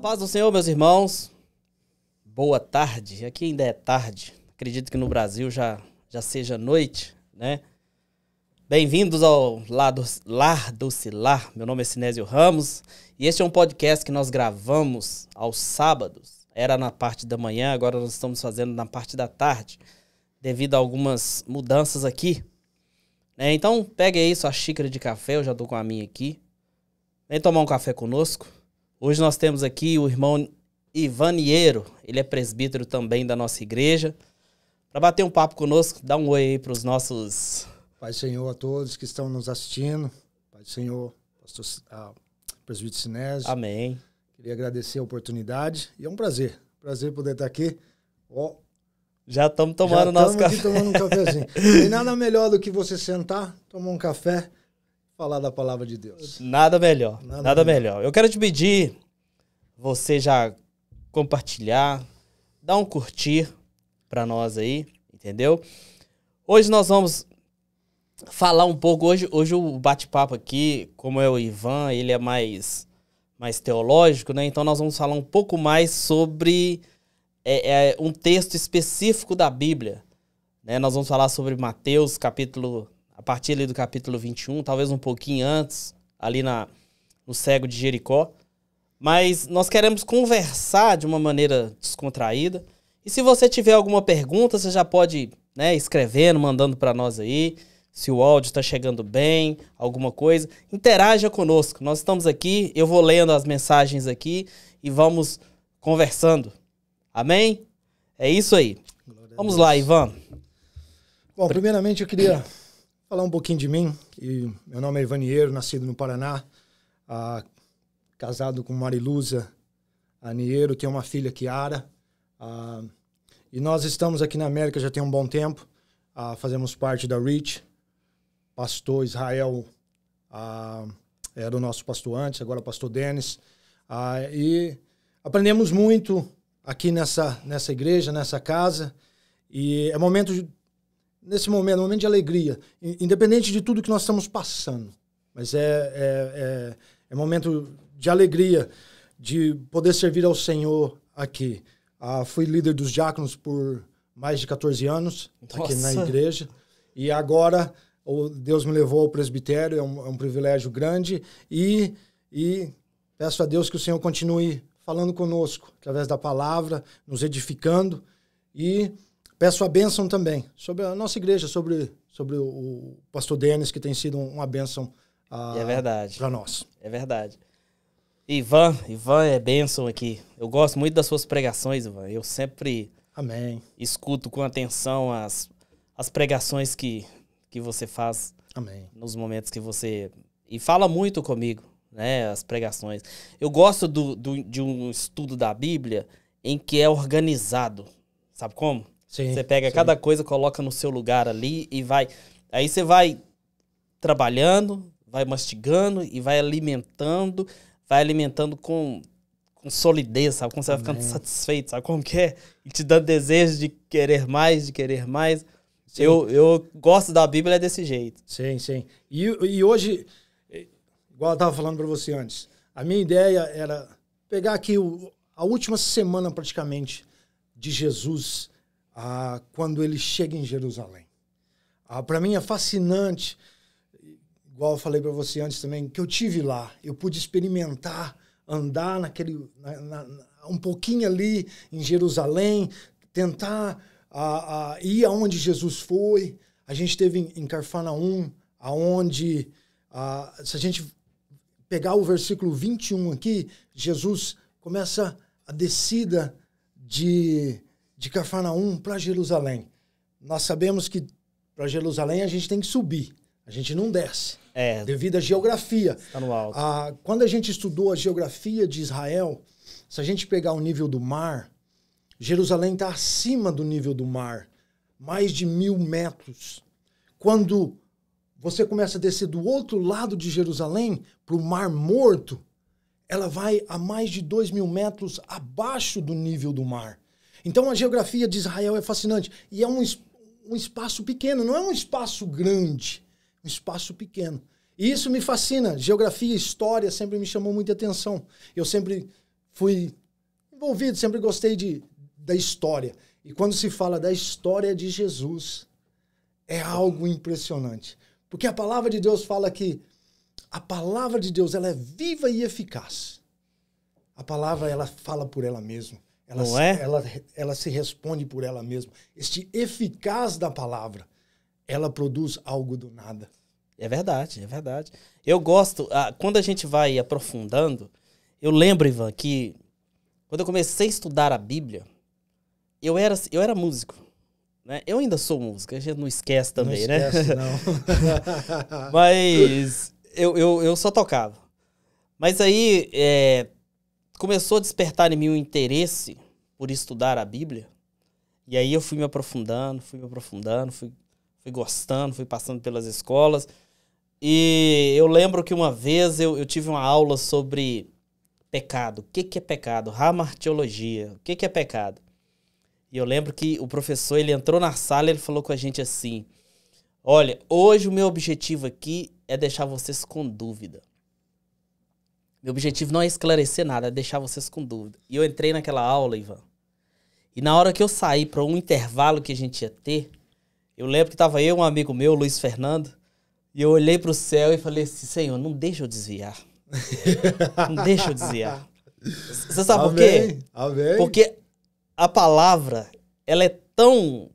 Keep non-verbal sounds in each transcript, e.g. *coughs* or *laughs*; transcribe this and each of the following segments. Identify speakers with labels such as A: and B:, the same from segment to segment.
A: paz do Senhor, meus irmãos. Boa tarde. Aqui ainda é tarde. Acredito que no Brasil já, já seja noite, né? Bem-vindos ao Lar do, Lar do Cilar. Meu nome é Sinésio Ramos e este é um podcast que nós gravamos aos sábados. Era na parte da manhã, agora nós estamos fazendo na parte da tarde, devido a algumas mudanças aqui. É, então, pegue aí sua xícara de café, eu já tô com a minha aqui. Vem tomar um café conosco. Hoje nós temos aqui o irmão Ivaniero, ele é presbítero também da nossa igreja, para bater um papo conosco. Dá um oi aí para os nossos. Pai Senhor a todos que estão nos assistindo. Pai Senhor, pastor, ah, presbítero Sinésio.
B: Amém. Queria agradecer a oportunidade e é um prazer. Prazer poder estar aqui.
A: Oh, já estamos tomando já nosso café. Aqui tomando um cafezinho.
B: e nada melhor do que você sentar, tomar um café
A: falar da palavra de Deus. Nada melhor. Nada, nada melhor. melhor. Eu quero te pedir você já compartilhar, dar um curtir para nós aí, entendeu? Hoje nós vamos falar um pouco hoje, hoje o bate-papo aqui, como é o Ivan, ele é mais mais teológico, né? Então nós vamos falar um pouco mais sobre é, é, um texto específico da Bíblia. Né? Nós vamos falar sobre Mateus capítulo a partir ali do capítulo 21, talvez um pouquinho antes, ali na, no cego de Jericó. Mas nós queremos conversar de uma maneira descontraída. E se você tiver alguma pergunta, você já pode né, escrevendo, mandando para nós aí. Se o áudio está chegando bem, alguma coisa, interaja conosco. Nós estamos aqui, eu vou lendo as mensagens aqui e vamos conversando. Amém? É isso aí. Vamos lá, Ivan. Bom, primeiramente eu queria
B: falar um pouquinho de mim. E meu nome é Ivaniero, nascido no Paraná, ah, casado com Mariluza Aniero, tenho uma filha, Kiara. Ah, e nós estamos aqui na América já tem um bom tempo. Ah, fazemos parte da REACH. Pastor Israel ah, era o nosso pastor antes, agora é pastor Denis. Ah, e aprendemos muito aqui nessa, nessa igreja, nessa casa. E é momento de nesse momento, um momento de alegria, independente de tudo que nós estamos passando. Mas é, é, é, é momento de alegria de poder servir ao Senhor aqui. Ah, fui líder dos diáconos por mais de 14 anos Nossa. aqui na igreja. E agora Deus me levou ao presbitério, é um, é um privilégio grande. E, e peço a Deus que o Senhor continue falando conosco através da palavra, nos edificando e Peço a bênção também sobre a nossa igreja, sobre, sobre o pastor Denis, que tem sido uma bênção
A: ah, é verdade. para nós. É verdade. Ivan, Ivan é bênção aqui. Eu gosto muito das suas pregações, Ivan. Eu sempre Amém. escuto com atenção as, as pregações que, que você faz Amém. nos momentos que você. E fala muito comigo, né? As pregações. Eu gosto do, do de um estudo da Bíblia em que é organizado. Sabe como? Sim, você pega sim. cada coisa, coloca no seu lugar ali e vai. Aí você vai trabalhando, vai mastigando e vai alimentando, vai alimentando com, com solidez, sabe? Quando você vai ficando satisfeito, sabe como que é? E te dando desejo de querer mais, de querer mais. Eu, eu gosto da Bíblia desse jeito. Sim, sim. E, e hoje, é, igual eu estava falando para você antes, a minha ideia
B: era pegar aqui o, a última semana praticamente de Jesus ah, quando ele chega em Jerusalém. Ah, para mim é fascinante, igual eu falei para você antes também, que eu tive lá, eu pude experimentar, andar naquele, na, na, um pouquinho ali em Jerusalém, tentar ah, ir aonde Jesus foi. A gente teve em, em Carfanaum, aonde se a gente pegar o versículo 21 aqui, Jesus começa a descida de de Cafarnaum para Jerusalém. Nós sabemos que para Jerusalém a gente tem que subir, a gente não desce. É. Devido à geografia. Está no alto. Ah, quando a gente estudou a geografia de Israel, se a gente pegar o nível do mar, Jerusalém está acima do nível do mar, mais de mil metros. Quando você começa a descer do outro lado de Jerusalém, para o Mar Morto, ela vai a mais de dois mil metros abaixo do nível do mar. Então a geografia de Israel é fascinante. E é um, um espaço pequeno, não é um espaço grande, um espaço pequeno. E isso me fascina. Geografia, história sempre me chamou muita atenção. Eu sempre fui envolvido, sempre gostei de, da história. E quando se fala da história de Jesus, é algo impressionante. Porque a palavra de Deus fala que a palavra de Deus ela é viva e eficaz. A palavra ela fala por ela mesma. Ela, Não é? Ela, ela se responde por ela mesma. Este eficaz da palavra, ela produz algo do nada.
A: É verdade, é verdade. Eu gosto, ah, quando a gente vai aprofundando, eu lembro, Ivan, que quando eu comecei a estudar a Bíblia, eu era, eu era músico. Né? Eu ainda sou músico, a gente não esquece também, não né? esquece, né? *laughs* Não. Mas eu, eu, eu só tocava. Mas aí, é, começou a despertar em mim o um interesse por estudar a Bíblia. E aí eu fui me aprofundando, fui me aprofundando, fui, fui gostando, fui passando pelas escolas. E eu lembro que uma vez eu, eu tive uma aula sobre pecado. O que, que é pecado? Ramartiologia. O que, que é pecado? E eu lembro que o professor ele entrou na sala e ele falou com a gente assim: Olha, hoje o meu objetivo aqui é deixar vocês com dúvida. Meu objetivo não é esclarecer nada, é deixar vocês com dúvida. E eu entrei naquela aula, Ivan. E na hora que eu saí para um intervalo que a gente ia ter, eu lembro que estava eu, um amigo meu, Luiz Fernando, e eu olhei para o céu e falei assim: Senhor, não deixa eu desviar. não deixa eu desviar. Você *laughs* sabe Amém. por quê? Amém. Porque a palavra, ela é tão,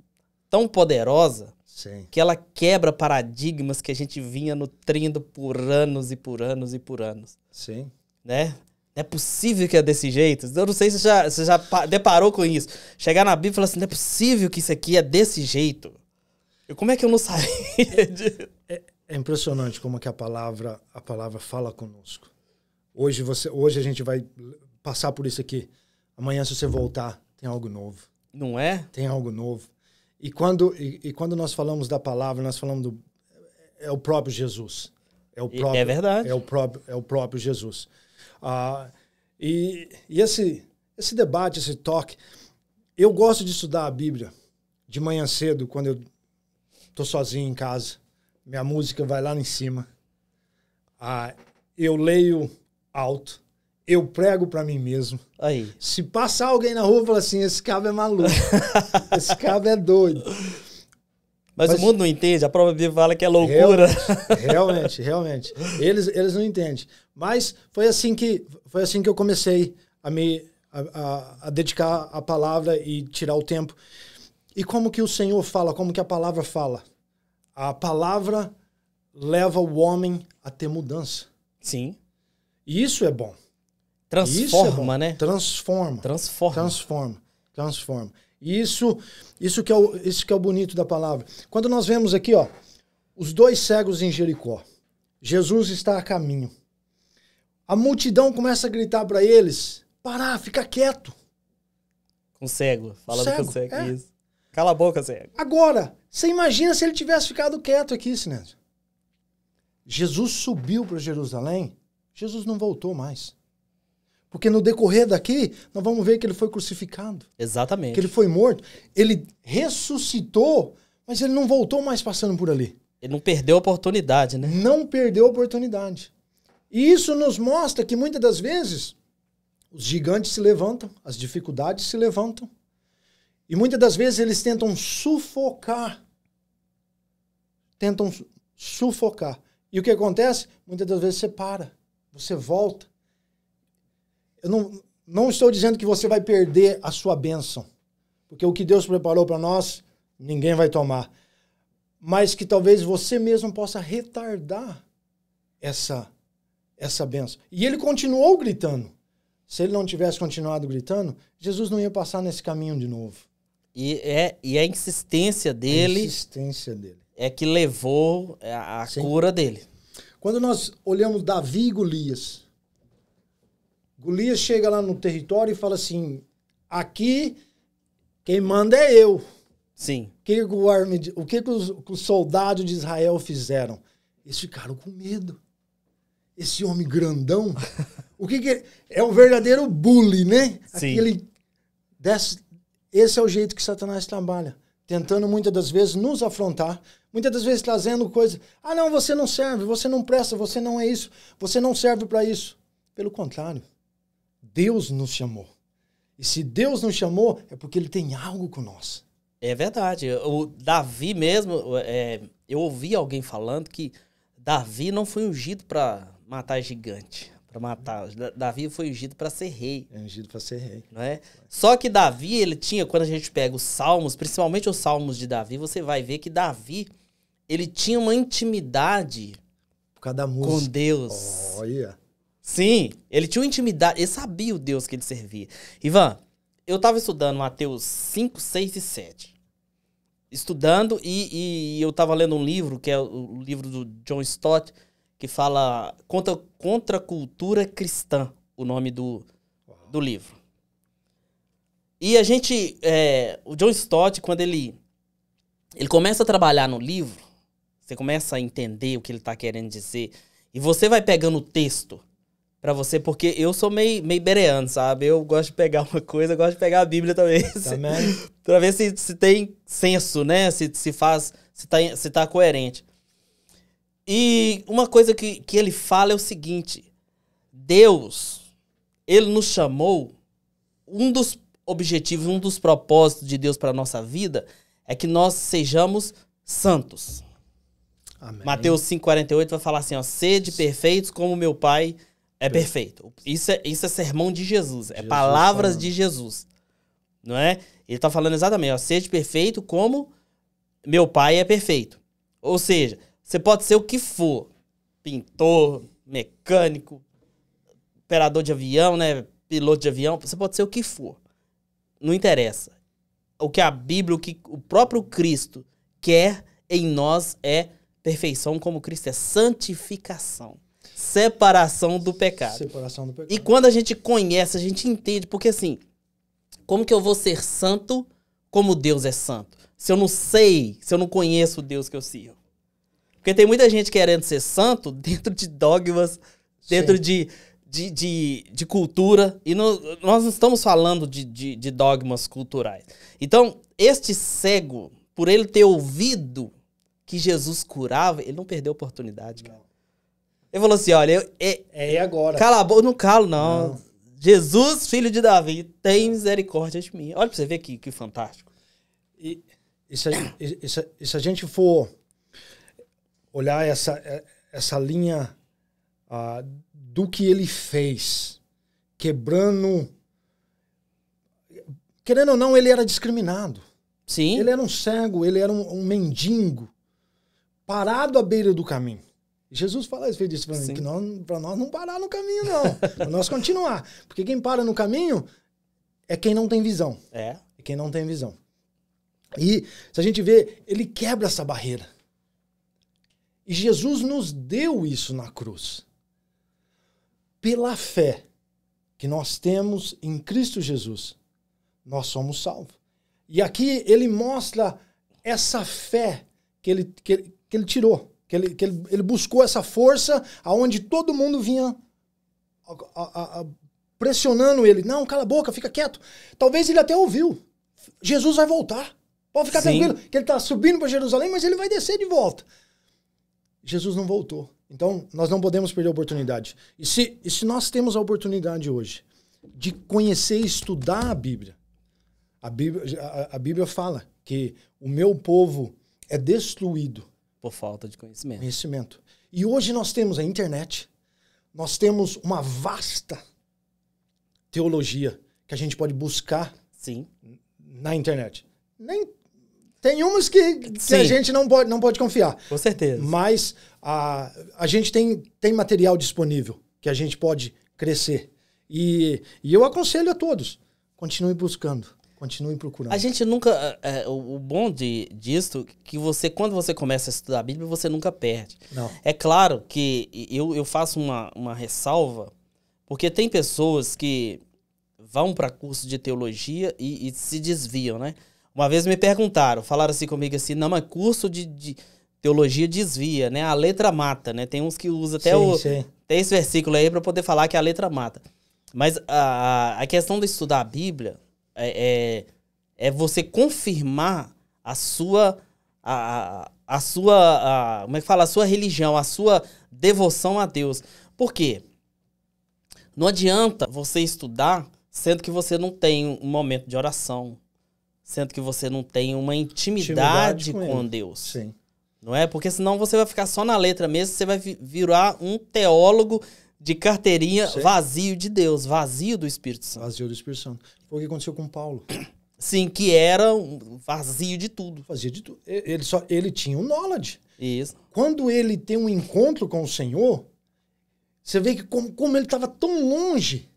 A: tão poderosa Sim. Que ela quebra paradigmas que a gente vinha nutrindo por anos e por anos e por anos. Sim. Né? Não é possível que é desse jeito. Eu não sei se você já, você já deparou com isso. Chegar na Bíblia e falar assim: não é possível que isso aqui é desse jeito. Eu, como é que eu não *laughs* sabia disso?
B: É, é, impressionante como que a palavra, a palavra fala conosco. Hoje, você, hoje a gente vai passar por isso aqui. Amanhã, se você voltar, tem algo novo. Não é? Tem algo novo. E quando, e, e, quando nós falamos da palavra, nós falamos do. É o próprio Jesus. É o é próprio, é verdade. É o próprio, é o próprio Jesus. Ah, e e esse, esse debate, esse toque. Eu gosto de estudar a Bíblia de manhã cedo, quando eu tô sozinho em casa. Minha música vai lá em cima. Ah, eu leio alto eu prego para mim mesmo. Aí. Se passar alguém na rua fala assim, esse cabo é maluco, *laughs* esse cabo é doido.
A: Mas, Mas, o mundo não entende, a prova bíblica fala que é loucura. Realmente,
B: realmente, realmente. Eles, eles não entendem. Mas foi assim que, foi assim que eu comecei a me a, a, a dedicar a palavra e tirar o tempo. E como que o Senhor fala, como que a palavra fala? A palavra leva o homem a ter mudança. Sim. E isso é bom.
A: É Transforma,
B: é né? Transforma. Transforma. Transforma. Transforma. Isso, isso que é o, isso que é o bonito da palavra. Quando nós vemos aqui, ó, os dois cegos em Jericó. Jesus está a caminho. A multidão começa a gritar para eles: "Parar, fica quieto".
A: Com cego, falando cego, com cego, é. isso. Cala a boca, cego.
B: Agora, você imagina se ele tivesse ficado quieto aqui, Sinésio. Jesus subiu para Jerusalém, Jesus não voltou mais. Porque no decorrer daqui, nós vamos ver que ele foi crucificado.
A: Exatamente. Que ele
B: foi morto. Ele ressuscitou, mas ele não voltou mais passando por ali.
A: Ele não perdeu a oportunidade,
B: né? Não perdeu a oportunidade. E isso nos mostra que muitas das vezes os gigantes se levantam, as dificuldades se levantam. E muitas das vezes eles tentam sufocar. Tentam sufocar. E o que acontece? Muitas das vezes você para, você volta, eu não, não estou dizendo que você vai perder a sua bênção, porque o que Deus preparou para nós, ninguém vai tomar. Mas que talvez você mesmo possa retardar essa essa benção. E ele continuou gritando. Se ele não tivesse continuado gritando, Jesus não ia passar nesse caminho de novo.
A: E, é, e a insistência dele. A insistência dele. É que levou a, a cura dele. Quando nós olhamos
B: Davi e Golias, Golias chega lá no território e fala assim: aqui quem manda é eu. Sim. O que, o, arme, o que, que os, os soldados de Israel fizeram? Eles ficaram com medo. Esse homem grandão. *laughs* o que, que é um verdadeiro bully, né? Sim. Aquele desse, esse é o jeito que Satanás trabalha, tentando muitas das vezes nos afrontar, muitas das vezes trazendo coisas. Ah, não, você não serve, você não presta, você não é isso, você não serve para isso. Pelo contrário, Deus nos chamou. E se Deus nos chamou, é porque Ele tem algo com nós.
A: É verdade. O Davi mesmo, é, eu ouvi alguém falando que Davi não foi ungido para matar gigante, para matar. Davi foi ungido para ser rei. É ungido para ser rei. Não é? Só que Davi, ele tinha, quando a gente pega os salmos, principalmente os salmos de Davi, você vai ver que Davi, ele tinha uma intimidade com Deus. Olha. Sim, ele tinha uma intimidade, ele sabia o Deus que ele servia. Ivan, eu estava estudando Mateus 5, 6 e 7. Estudando e, e eu estava lendo um livro, que é o livro do John Stott, que fala contra, contra a cultura cristã, o nome do, do livro. E a gente, é, o John Stott, quando ele, ele começa a trabalhar no livro, você começa a entender o que ele está querendo dizer, e você vai pegando o texto para você, porque eu sou meio, meio bereano, sabe? Eu gosto de pegar uma coisa, gosto de pegar a Bíblia também. *laughs* Também. pra ver se, se tem senso, né? Se, se faz, se tá, se tá coerente. E uma coisa que, que ele fala é o seguinte: Deus, ele nos chamou, um dos objetivos, um dos propósitos de Deus para nossa vida é que nós sejamos santos. Amém. Mateus 5,48 vai falar assim: ó, sede perfeitos como meu Pai é perfeito. Isso é, isso é sermão de Jesus. É Jesus palavras falando. de Jesus. Não é? Ele está falando exatamente, ó, seja perfeito como meu pai é perfeito. Ou seja, você pode ser o que for. Pintor, mecânico, operador de avião, né? Piloto de avião, você pode ser o que for. Não interessa. O que a Bíblia, o que o próprio Cristo quer em nós é perfeição como Cristo, é santificação. Separação do pecado. Separação do pecado. E quando a gente conhece, a gente entende, porque assim, como que eu vou ser santo como Deus é santo? Se eu não sei, se eu não conheço o Deus que eu sirvo. Porque tem muita gente querendo ser santo *laughs* dentro de dogmas, dentro de, de, de, de, cultura. E nós não estamos falando de, de, de dogmas culturais. Então, este cego, por ele ter ouvido que Jesus curava, ele não perdeu a oportunidade, cara. Não. Ele falou assim: olha, eu, eu, é, e agora? Cala a boca, não calo, não. não. Jesus, filho de Davi, tem misericórdia de mim. Olha pra você ver que, que fantástico. E, e, se,
B: e, se, e se a gente for olhar essa, é, essa linha ah, do que ele fez, quebrando. Querendo ou não, ele era discriminado. Sim. Ele era um cego, ele era um, um mendigo, parado à beira do caminho. Jesus fala isso, disse para mim, para nós não parar no caminho, não. para nós continuar. Porque quem para no caminho é quem não tem visão. É. É quem não tem visão. E se a gente vê, ele quebra essa barreira. E Jesus nos deu isso na cruz. Pela fé que nós temos em Cristo Jesus, nós somos salvos. E aqui ele mostra essa fé que ele, que, que ele tirou que ele, que ele, ele buscou essa força aonde todo mundo vinha a, a, a, pressionando ele. Não, cala a boca, fica quieto. Talvez ele até ouviu. Jesus vai voltar. Pode ficar Sim. tranquilo, que ele está subindo para Jerusalém, mas ele vai descer de volta. Jesus não voltou. Então, nós não podemos perder a oportunidade. E se, e se nós temos a oportunidade hoje de conhecer e estudar a Bíblia, a Bíblia, a, a Bíblia fala que o meu povo é destruído por falta de conhecimento. Conhecimento. E hoje nós temos a internet, nós temos uma vasta teologia que a gente pode buscar Sim. na internet. Nem tem umas que, que a gente não pode, não pode confiar. Com certeza. Mas a, a gente tem, tem material disponível que a gente pode crescer. E, e eu aconselho a todos: continue buscando, Continuem procurando. A
A: gente nunca. É, é o, o bom de, disso que você, quando você começa a estudar a Bíblia, você nunca perde. Não. É claro que eu, eu faço uma, uma ressalva, porque tem pessoas que vão para curso de teologia e, e, se desviam, né? Uma vez me perguntaram, falaram assim comigo assim, não, mas curso de, de teologia desvia, né? A letra mata, né? Tem uns que usam até sim, o. Sim. Tem esse versículo aí para poder falar que a letra mata. Mas a, a questão de estudar a Bíblia é, é, é você confirmar a sua. A, a sua. A, como é que fala? A sua religião, a sua devoção a Deus. Por quê? Não adianta você estudar sendo que você não tem um momento de oração, sendo que você não tem uma intimidade, intimidade com, com Deus. Sim. Não é? Porque senão você vai ficar só na letra mesmo, você vai virar um teólogo de carteirinha Sim. vazio de Deus, vazio do Espírito Santo. Vazio do Espírito Santo. Foi o que aconteceu com Paulo. Sim, que era
B: vazio de tudo. Vazio de tudo. Ele, só, ele tinha um knowledge. Isso. Quando ele tem um encontro com o Senhor, você vê que como, como ele estava tão longe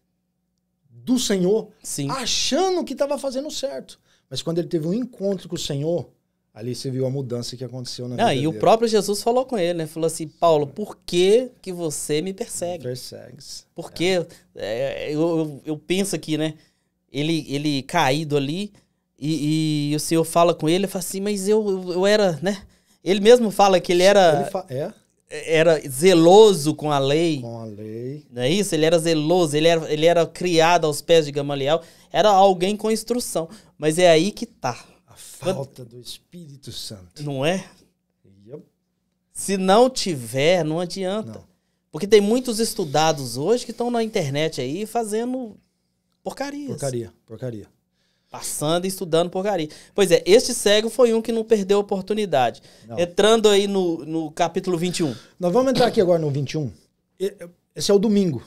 B: do Senhor, Sim. achando que estava fazendo certo. Mas quando ele teve um encontro com o Senhor, ali você viu a mudança que aconteceu na Não, vida E dele. o próprio
A: Jesus falou com ele, né? Falou assim, Paulo, é. por que, que você me persegue? Me persegue. Porque é. É, eu, eu penso aqui, né? ele, ele caído ali, e, e, o senhor fala com ele, fala assim, mas eu, eu, eu era, né? Ele mesmo fala que ele era. Ele fa é? Era zeloso com a lei. Com a lei. Não é isso? Ele era zeloso, ele era, ele era criado aos pés de Gamaliel. Era alguém com instrução. Mas é aí que tá. A falta Quando... do
B: Espírito Santo.
A: Não é? Yep. Se não tiver, não adianta. Não. Porque tem muitos estudados hoje que estão na internet aí fazendo Porcarias. Porcaria, porcaria. Passando e estudando porcaria. Pois é, este cego foi um que não perdeu a oportunidade. Não. Entrando aí no, no capítulo 21.
B: Nós vamos entrar aqui agora no 21. Esse é o domingo.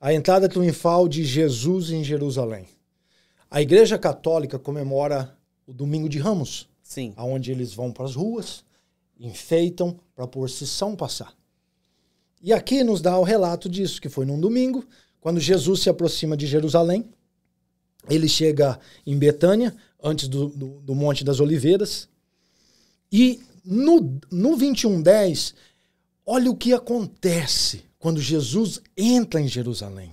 B: A entrada triunfal de Jesus em Jerusalém. A Igreja Católica comemora o Domingo de Ramos. Sim. Onde eles vão para as ruas, enfeitam para a procissão passar. E aqui nos dá o relato disso, que foi num domingo, quando Jesus se aproxima de Jerusalém, ele chega em Betânia, antes do, do, do Monte das Oliveiras. E no, no 21.10, olha o que acontece quando Jesus entra em Jerusalém.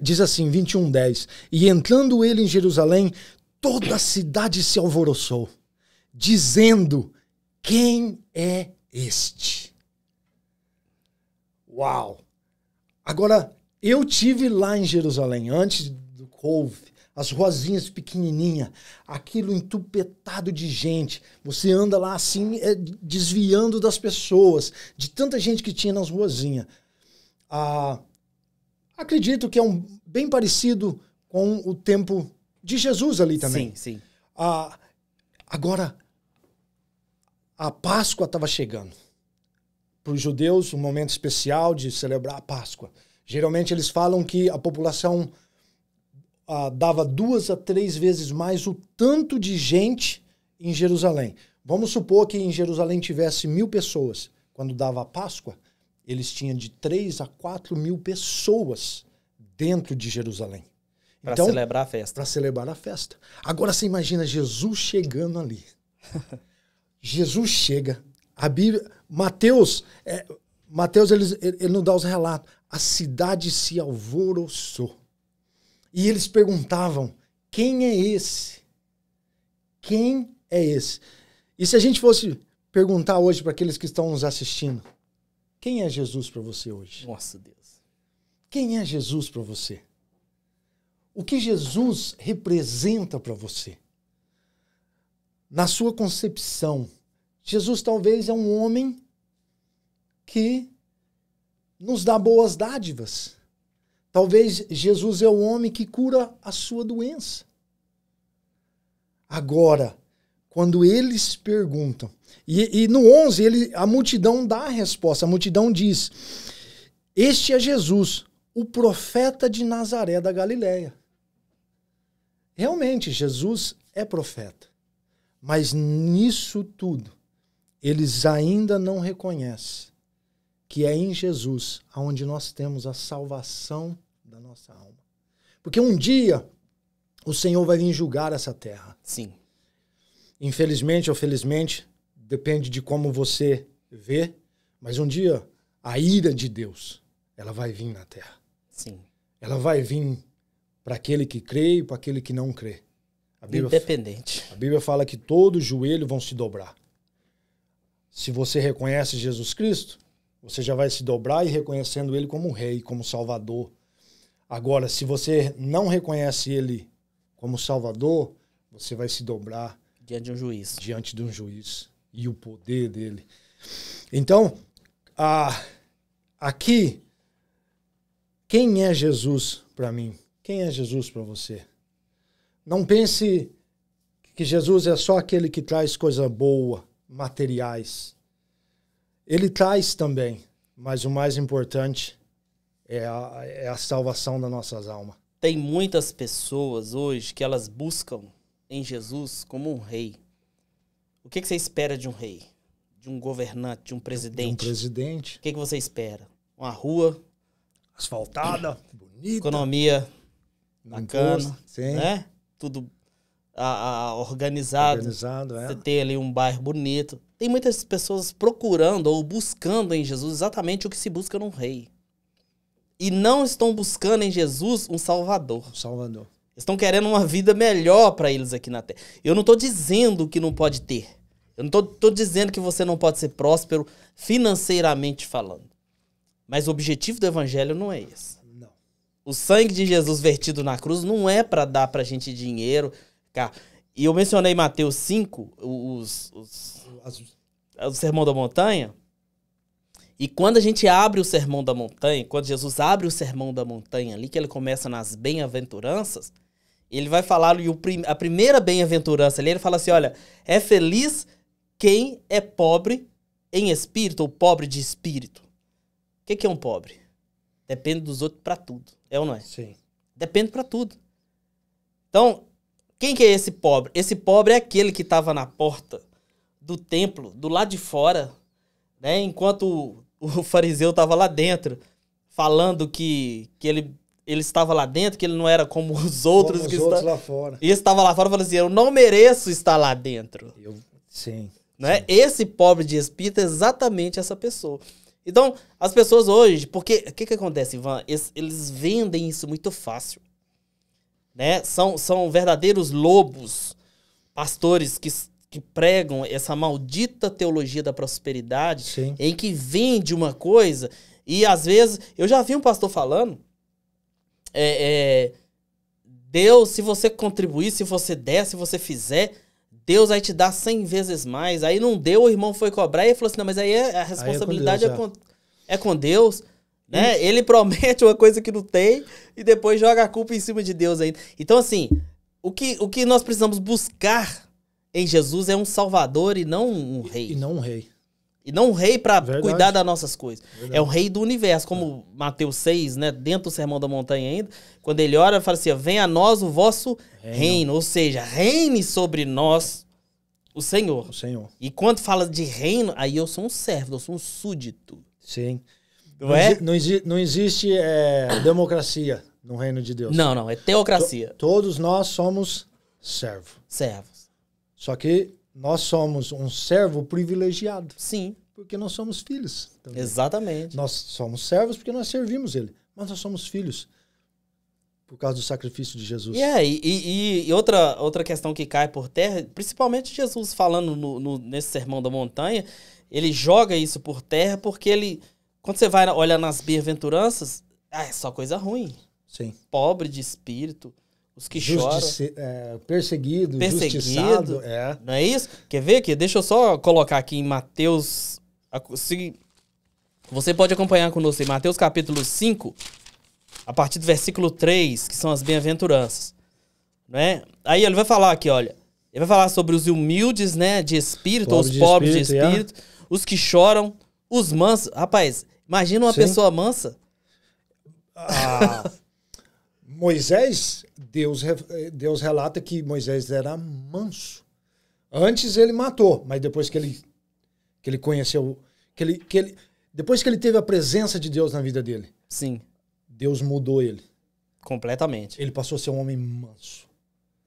B: Diz assim, 21.10, E entrando ele em Jerusalém, toda a cidade se alvoroçou, dizendo, quem é este? Uau! Agora, eu tive lá em Jerusalém, antes do couve, as ruazinhas pequenininha, aquilo entupetado de gente. Você anda lá assim, é, desviando das pessoas, de tanta gente que tinha nas ruazinhas. Ah, acredito que é um bem parecido com o tempo de Jesus ali também. Sim, sim. Ah, agora, a Páscoa estava chegando. Para os judeus, um momento especial de celebrar a Páscoa. Geralmente eles falam que a população ah, dava duas a três vezes mais o tanto de gente em Jerusalém. Vamos supor que em Jerusalém tivesse mil pessoas. Quando dava a Páscoa, eles tinham de três a quatro mil pessoas dentro de Jerusalém. Para então, celebrar a festa. Para celebrar a festa. Agora você imagina Jesus chegando ali. *laughs* Jesus chega. A Bíblia, Mateus, é, Mateus ele, ele não dá os relatos. A cidade se alvoroçou. E eles perguntavam: quem é esse? Quem é esse? E se a gente fosse perguntar hoje para aqueles que estão nos assistindo: quem é Jesus para você hoje? Nossa Deus. Quem é Jesus para você? O que Jesus representa para você? Na sua concepção, Jesus talvez é um homem que nos dá boas dádivas. Talvez Jesus é o homem que cura a sua doença. Agora, quando eles perguntam, e, e no 11 ele, a multidão dá a resposta, a multidão diz: Este é Jesus, o profeta de Nazaré da Galileia. Realmente, Jesus é profeta, mas nisso tudo eles ainda não reconhecem que é em Jesus, aonde nós temos a salvação da nossa alma. Porque um dia o Senhor vai vir julgar essa terra. Sim. Infelizmente ou felizmente, depende de como você vê, mas um dia a ira de Deus, ela vai vir na terra. Sim. Ela vai vir para aquele que crê e para aquele que não crê.
A: A Bíblia, Independente.
B: A Bíblia fala que todo joelho vão se dobrar. Se você reconhece Jesus Cristo, você já vai se dobrar e reconhecendo ele como rei, como salvador. Agora, se você não reconhece ele como salvador, você vai se dobrar diante de um juiz. Diante de um juiz e o poder dele. Então, a, aqui, quem é Jesus para mim? Quem é Jesus para você? Não pense que Jesus é só aquele que traz coisa boa, materiais. Ele traz também, mas o mais importante é a, é a salvação das nossas almas.
A: Tem muitas pessoas hoje que elas buscam em Jesus como um rei. O que, que você espera de um rei? De um governante, de um presidente? De um presidente. O que, que você espera? Uma rua asfaltada, *clears throat* bonita, economia bacana, imposto, sim. né? Tudo a, a, organizado. Organizado, é. Você tem ali um bairro bonito. Tem muitas pessoas procurando ou buscando em Jesus exatamente o que se busca num rei. E não estão buscando em Jesus um salvador. Um salvador. Estão querendo uma vida melhor para eles aqui na terra. Eu não estou dizendo que não pode ter. Eu não estou dizendo que você não pode ser próspero financeiramente falando. Mas o objetivo do evangelho não é esse. Não. O sangue de Jesus vertido na cruz não é para dar para gente dinheiro, carro. E eu mencionei Mateus 5, os, os, o Sermão da Montanha. E quando a gente abre o Sermão da Montanha, quando Jesus abre o Sermão da Montanha ali, que ele começa nas bem-aventuranças, ele vai falar, e a primeira bem-aventurança ali, ele fala assim: olha, é feliz quem é pobre em espírito, ou pobre de espírito. O que, que é um pobre? Depende dos outros para tudo. É ou não é? Sim. Depende para tudo. Então, quem que é esse pobre? Esse pobre é aquele que estava na porta do templo, do lado de fora, né? Enquanto o, o fariseu estava lá dentro, falando que, que ele, ele estava lá dentro, que ele não era como os outros como que os está... lá fora. E estava lá fora, falando assim: "Eu não mereço estar lá dentro". Eu... Sim. Né? Esse pobre de espírito é exatamente essa pessoa. Então, as pessoas hoje, porque o que, que acontece, Ivan? Eles, eles vendem isso muito fácil né? São, são verdadeiros lobos, pastores que, que pregam essa maldita teologia da prosperidade, Sim. em que vende uma coisa e às vezes eu já vi um pastor falando, é, é, Deus, se você contribuir, se você der, se você fizer, Deus vai te dar cem vezes mais. Aí não deu, o irmão foi cobrar e falou assim, não, mas aí é, a responsabilidade aí é, com Deus, é, é com, é com Deus. Né? Ele promete uma coisa que não tem e depois joga a culpa em cima de Deus ainda. Então, assim, o que, o que nós precisamos buscar em Jesus é um salvador e não um rei. E, não um rei. E não um rei para cuidar das nossas coisas. É Verdade. É o rei do universo, como é. Mateus 6, né, dentro do Sermão da Montanha ainda, quando ele ora, fala assim: "Vem a nós o vosso reino", reino ou seja, reine sobre nós o Senhor. O Senhor. E quando fala de reino, aí eu sou um servo, eu sou um súdito. Sim. Não, é?
B: não, exi não existe é, democracia no reino de Deus. Não, não, é teocracia. To todos nós somos servo. Servos. Só que nós somos um servo privilegiado. Sim. Porque nós somos filhos. Também. Exatamente. Nós somos servos porque nós servimos ele. Mas nós somos filhos por causa do sacrifício de Jesus. Yeah,
A: e, e, e, outra, outra questão que cai por terra, principalmente Jesus falando no, no, nesse sermão da montanha, ele joga isso por terra porque ele quando você vai olhar nas bem-aventuranças ah, é só coisa ruim. Sim. Pobre de espírito, os que choram.
B: É, perseguido, perseguido é.
A: Não é isso? Quer ver aqui? Deixa eu só colocar aqui em Mateus. Se, você pode acompanhar conosco em Mateus capítulo 5, a partir do versículo 3, que são as bem-aventuranças. Né? Aí ele vai falar aqui, olha. Ele vai falar sobre os humildes, né, de espírito, Pobre os pobres de espírito, de é. espírito é. os que choram, os mansos. Rapaz, Imagina uma Sim. pessoa mansa. Ah,
B: Moisés, Deus, Deus relata que Moisés era manso. Antes ele matou, mas depois que ele, que ele conheceu, que ele, que ele, depois que ele teve a presença de Deus na vida dele. Sim. Deus mudou ele. Completamente.
A: Ele passou a ser um homem manso.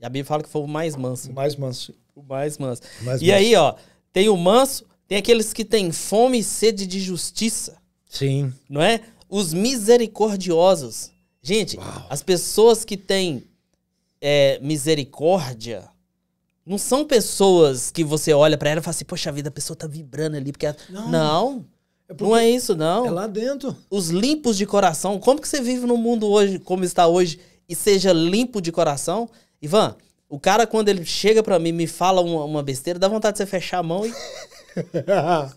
A: E a Bíblia fala que foi o mais manso. O mais manso. O mais manso. O mais e aí, ó, tem o manso, tem aqueles que têm fome e sede de justiça. Sim. Não é? Os misericordiosos. Gente, Uau. as pessoas que têm é, misericórdia não são pessoas que você olha para ela e fala assim, poxa vida, a pessoa tá vibrando ali. Porque ela... Não. Não. É não é isso, não. É lá dentro. Os limpos de coração. Como que você vive no mundo hoje, como está hoje, e seja limpo de coração? Ivan, o cara, quando ele chega para mim me fala uma, uma, besteira, dá vontade de você fechar a mão e reali...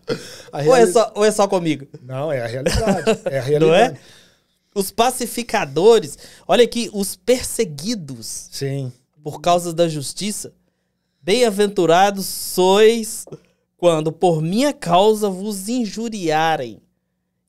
A: *laughs* ou, é só, ou é só comigo? Não, é a realidade. É a realidade. *laughs* Não é? Os pacificadores, olha aqui, os perseguidos. Sim. Por causa da justiça. Bem-aventurados sois quando por minha causa vos injuriarem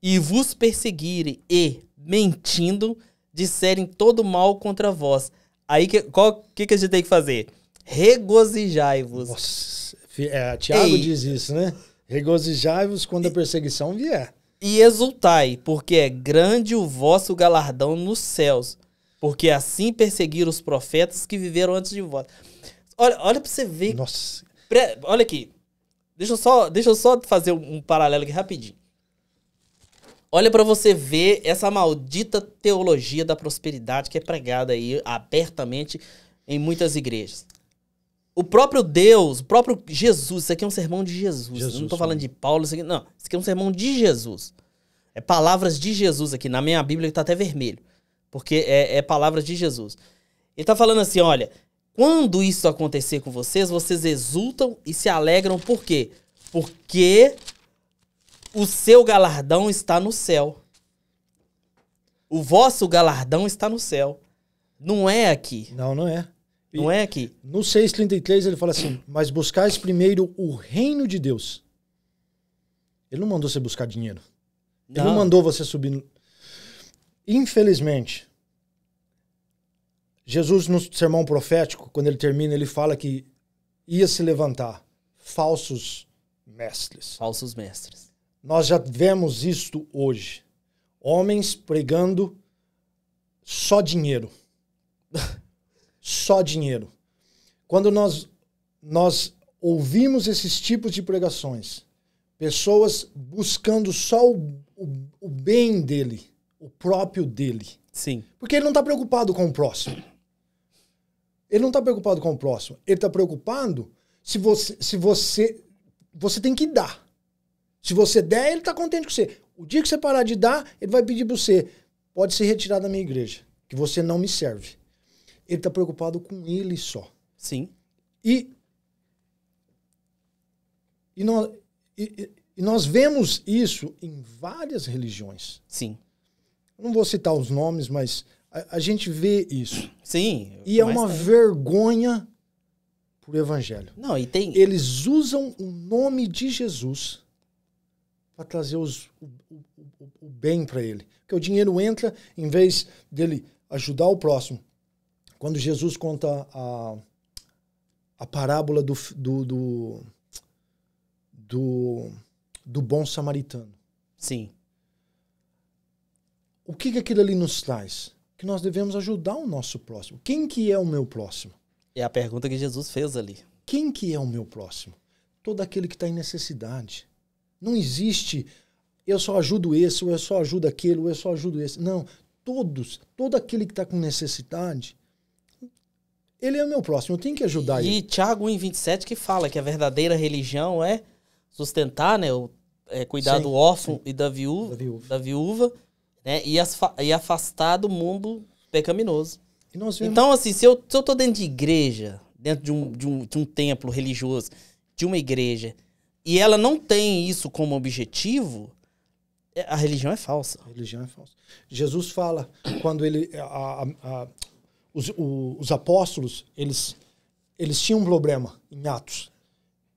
A: e vos perseguirem e, mentindo, disserem todo mal contra vós. Aí que, qual que, que a gente tem que fazer? Regozijai-vos. É, Tiago diz
B: isso, né? Regozijai-vos quando a perseguição vier.
A: E exultai, porque é grande o vosso galardão nos céus, porque assim perseguiram os profetas que viveram antes de vós. Olha, olha para você ver. Nossa. Pre... Olha aqui. Deixa eu, só, deixa eu só fazer um paralelo aqui rapidinho. Olha para você ver essa maldita teologia da prosperidade que é pregada aí abertamente em muitas igrejas o próprio Deus, o próprio Jesus, isso aqui é um sermão de Jesus. Jesus não estou falando de Paulo, isso aqui, não. Isso aqui é um sermão de Jesus. É palavras de Jesus aqui. Na minha Bíblia está até vermelho, porque é, é palavras de Jesus. Ele está falando assim: olha, quando isso acontecer com vocês, vocês exultam e se alegram, por quê? Porque o seu galardão está no céu. O vosso galardão está no céu. Não é aqui. Não, não é. Não é aqui. No 6,33 ele fala assim: Mas buscais
B: primeiro o reino de Deus. Ele não mandou você buscar dinheiro. Não. Ele não mandou você subir. Infelizmente, Jesus, no sermão profético, quando ele termina, ele fala que ia se levantar falsos
A: mestres. Falsos mestres.
B: Nós já vemos isto hoje. Homens pregando só dinheiro. *laughs* só dinheiro. Quando nós, nós ouvimos esses tipos de pregações, pessoas buscando só o, o, o bem dele, o próprio dele. Sim. Porque ele não está preocupado com o próximo. Ele não está preocupado com o próximo. Ele está preocupado se você, se você, você tem que dar. Se você der, ele está contente com você. O dia que você parar de dar, ele vai pedir para você: pode se retirar da minha igreja, que você não me serve ele está preocupado com ele só. Sim. E, e, nós, e, e nós vemos isso em várias religiões. Sim. não vou citar os nomes, mas a, a gente vê isso. Sim. E é uma também. vergonha pro evangelho. Não, e tem. Eles usam o nome de Jesus para trazer os, o, o, o bem para ele. Porque o dinheiro entra, em vez dele ajudar o próximo, quando Jesus conta a, a parábola do, do, do, do, do bom samaritano. Sim. O que, que aquilo ali nos traz? Que nós devemos ajudar o nosso próximo. Quem que é o meu próximo?
A: É a pergunta que Jesus fez ali.
B: Quem que é o meu próximo? Todo aquele que está em necessidade. Não existe eu só ajudo esse, ou eu só ajudo aquele, ou eu só ajudo esse. Não, todos, todo aquele que está com necessidade, ele é meu próximo, eu tenho que ajudar e ele.
A: E Tiago 1,27 que fala que a verdadeira religião é sustentar, né? O, é, cuidar sim, do órfão sim. e da viúva, da viúva, da viúva né? E, e afastar do mundo pecaminoso. Vemos... Então, assim, se eu, se eu tô dentro de igreja, dentro de um, de, um, de um templo religioso, de uma igreja, e ela não tem isso como objetivo, é, a religião é falsa. A religião é falsa. Jesus fala, quando ele. A, a, a,
B: os, o, os apóstolos, eles, eles tinham um problema em Atos.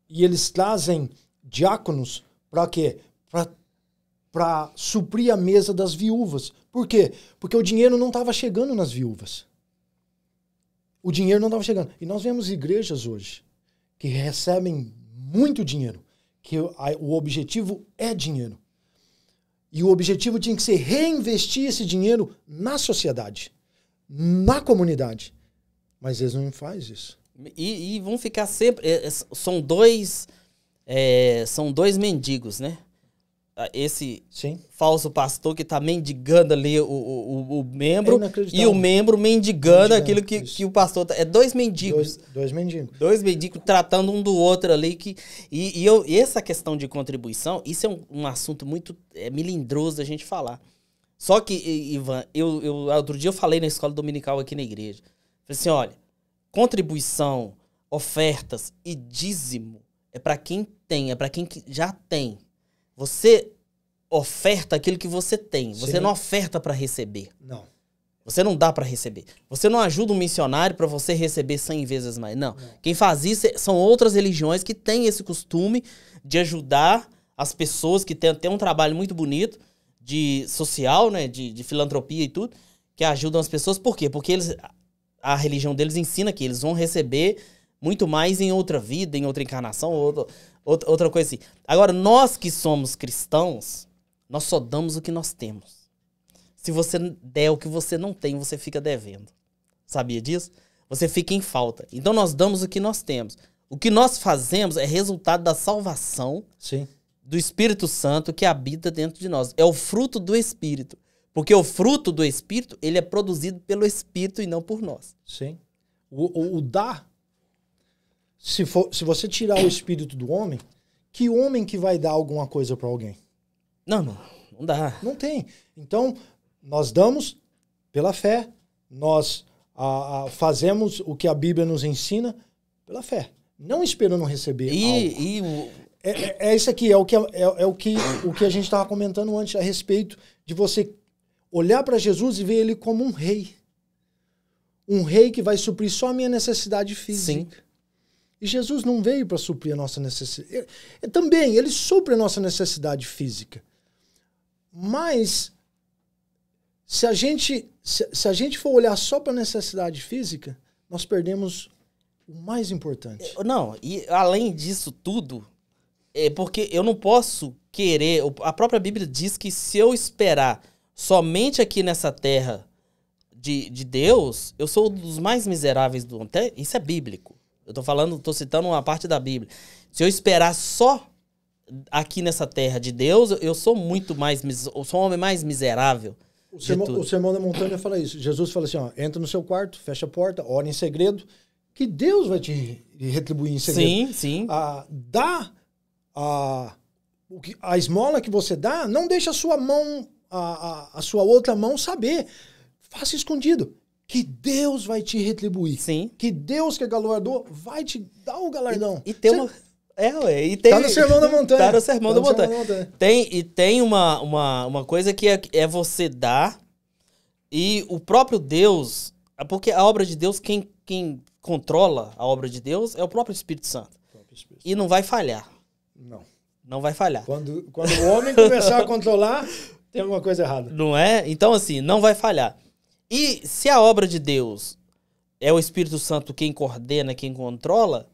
B: E eles trazem diáconos para quê? Para suprir a mesa das viúvas. Por quê? Porque o dinheiro não estava chegando nas viúvas. O dinheiro não estava chegando. E nós vemos igrejas hoje que recebem muito dinheiro, que o objetivo é dinheiro. E o objetivo tinha que ser reinvestir esse dinheiro na sociedade na comunidade. Mas eles não fazem isso.
A: E, e vão ficar sempre. É, é, são dois. É, são dois mendigos, né? Ah, esse Sim. falso pastor que está mendigando ali o, o, o membro e o membro mendigando, mendigando aquilo que, que o pastor. Tá, é dois mendigos. Dois, dois, mendigos. Dois mendigos tratando um do outro ali. Que, e, e eu, essa questão de contribuição, isso é um, um assunto muito é, milindroso da gente falar. Só que, Ivan, eu, eu outro dia eu falei na escola dominical aqui na igreja. Falei assim, olha, contribuição, ofertas e dízimo é para quem tem, é para quem já tem. Você oferta aquilo que você tem. Você não oferta para receber. Não. Você não dá para receber. Você não ajuda um missionário para você receber 100 vezes mais. Não. não. Quem faz isso é, são outras religiões que têm esse costume de ajudar as pessoas que têm até um trabalho muito bonito, de social, né? De, de filantropia e tudo, que ajudam as pessoas. Por quê? Porque eles, a religião deles ensina que eles vão receber muito mais em outra vida, em outra encarnação, outra, outra, outra coisa assim. Agora, nós que somos cristãos, nós só damos o que nós temos. Se você der o que você não tem, você fica devendo. Sabia disso? Você fica em falta. Então nós damos o que nós temos. O que nós fazemos é resultado da salvação Sim do Espírito Santo que habita dentro de nós. É o fruto do Espírito. Porque o fruto do Espírito, ele é produzido pelo Espírito e não por nós. Sim. O, o, o dar, se, for, se você tirar o
B: Espírito do homem, que homem que vai dar alguma coisa para alguém? Não, não, não dá. Não tem. Então, nós damos pela fé, nós a, a, fazemos o que a Bíblia nos ensina pela fé, não esperando receber e, algo. E o é, é, é isso aqui, é o que, é, é o, que o que a gente estava comentando antes a respeito de você olhar para Jesus e ver ele como um rei. Um rei que vai suprir só a minha necessidade física. Sim. E Jesus não veio para suprir a nossa necessidade. É, é também, ele supre a nossa necessidade física. Mas, se a gente, se, se a gente for olhar só para a necessidade
A: física, nós perdemos o mais importante. Não, e além disso tudo, é porque eu não posso querer. A própria Bíblia diz que se eu esperar somente aqui nessa terra de, de Deus, eu sou um dos mais miseráveis do mundo. isso é bíblico. Eu estou falando, tô citando uma parte da Bíblia. Se eu esperar só aqui nessa terra de Deus, eu sou muito mais. Eu sou um homem mais miserável. O sermão, o sermão,
B: da montanha fala isso. Jesus fala assim: ó, entra no seu quarto, fecha a porta, ora em segredo, que Deus vai te retribuir em segredo. Sim, sim. Ah, dá a, a esmola que você dá, não deixa a sua mão, a, a, a sua outra mão saber. Faça escondido que Deus vai te retribuir. Sim. Que Deus que é galardoador vai te dar o galardão. E, e tem Você... uma...
A: É, ué, e tem... Tá no Sermão da Montanha. Tá no Sermão, tá no da, montanha. Sermão Montanha. Tem, e tem uma, uma, uma coisa que é, é você dar e o próprio Deus... É porque a obra de Deus, quem, quem controla a obra de Deus é o próprio Espírito Santo. Próprio Espírito Santo. E não vai falhar. Não. Não vai falhar. Quando, quando o homem começar
B: a controlar, *laughs* tem alguma coisa
A: errada. Não é? Então, assim, não vai falhar. E se a obra de Deus é o Espírito Santo quem coordena, quem controla,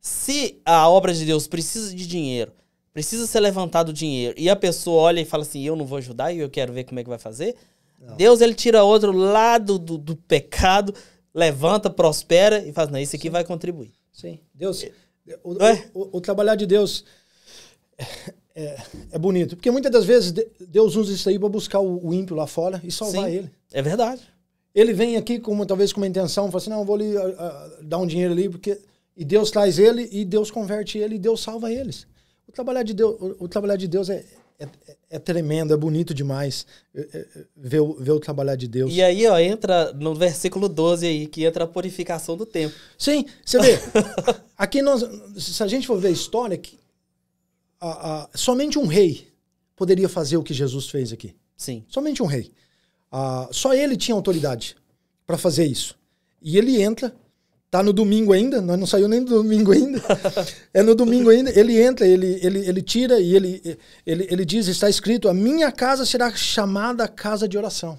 A: se a obra de Deus precisa de dinheiro, precisa ser levantado o dinheiro, e a pessoa olha e fala assim, eu não vou ajudar e eu quero ver como é que vai fazer, não. Deus ele tira outro lado do, do pecado, levanta, prospera e faz, não, isso aqui Sim. vai contribuir. Sim,
B: Deus... O,
A: é. o, o, o trabalhar de Deus é, é, bonito. Porque muitas das vezes Deus usa
B: isso aí para buscar o, o, ímpio lá fora e salvar Sim, ele. É verdade. Ele vem aqui com, talvez com uma intenção, fala assim, não, vou ali, dar um dinheiro ali, porque... E Deus traz ele, e Deus converte ele, e Deus salva eles. O trabalhar de Deus, o, o trabalhar de Deus é, é, é, tremendo, é bonito demais é, é, é, ver, ver o trabalhar de Deus. E
A: aí, ó, entra no versículo 12 aí, que entra a purificação do tempo. Sim, você vê. *laughs* aqui nós, se a gente for ver a
B: história, aqui a, a, somente um rei poderia fazer o que Jesus fez aqui. Sim. Somente um rei. Ah, só ele tinha autoridade para fazer isso. E ele entra, tá no domingo ainda, nós não saiu nem no domingo ainda. *laughs* é no domingo ainda, ele entra, ele, ele, ele tira e ele, ele, ele diz: está escrito, a minha casa será chamada casa de oração.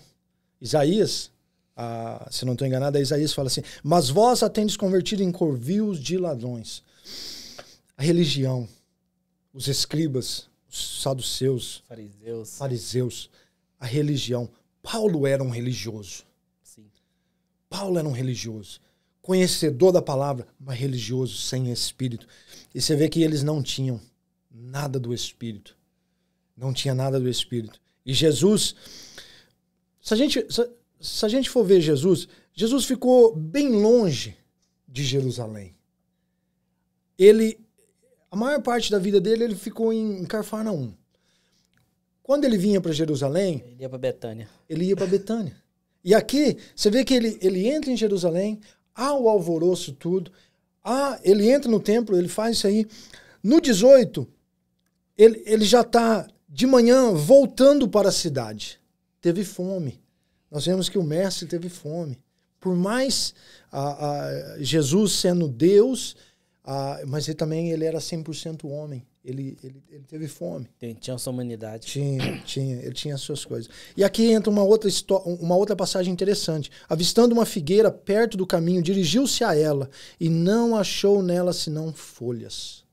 B: Isaías, ah, se não estou enganado, é Isaías fala assim: Mas vós a tendes convertido em corvios de ladrões. A religião, os escribas, os saduceus,
A: fariseus,
B: fariseus a religião. Paulo era um religioso. Sim. Paulo era um religioso. Conhecedor da palavra, mas religioso, sem espírito. E você vê que eles não tinham nada do espírito. Não tinha nada do espírito. E Jesus, se a gente, se, se a gente for ver Jesus, Jesus ficou bem longe de Jerusalém. Ele a maior parte da vida dele ele ficou em, em Carfarnaum. Quando ele vinha para Jerusalém, ele
A: ia para Betânia.
B: Ele ia para Betânia. E aqui você vê que ele, ele entra em Jerusalém, há o alvoroço tudo, há, ele entra no templo, ele faz isso aí. No 18, ele, ele já está de manhã voltando para a cidade. Teve fome. Nós vemos que o mestre teve fome. Por mais a, a Jesus sendo Deus, ah, mas ele também ele era 100% homem. Ele, ele, ele teve fome. Tem, tinha sua humanidade. Tinha, tinha. Ele tinha as suas coisas. E aqui entra uma outra, uma outra passagem interessante. Avistando uma figueira perto do caminho, dirigiu-se a ela e não achou nela senão folhas.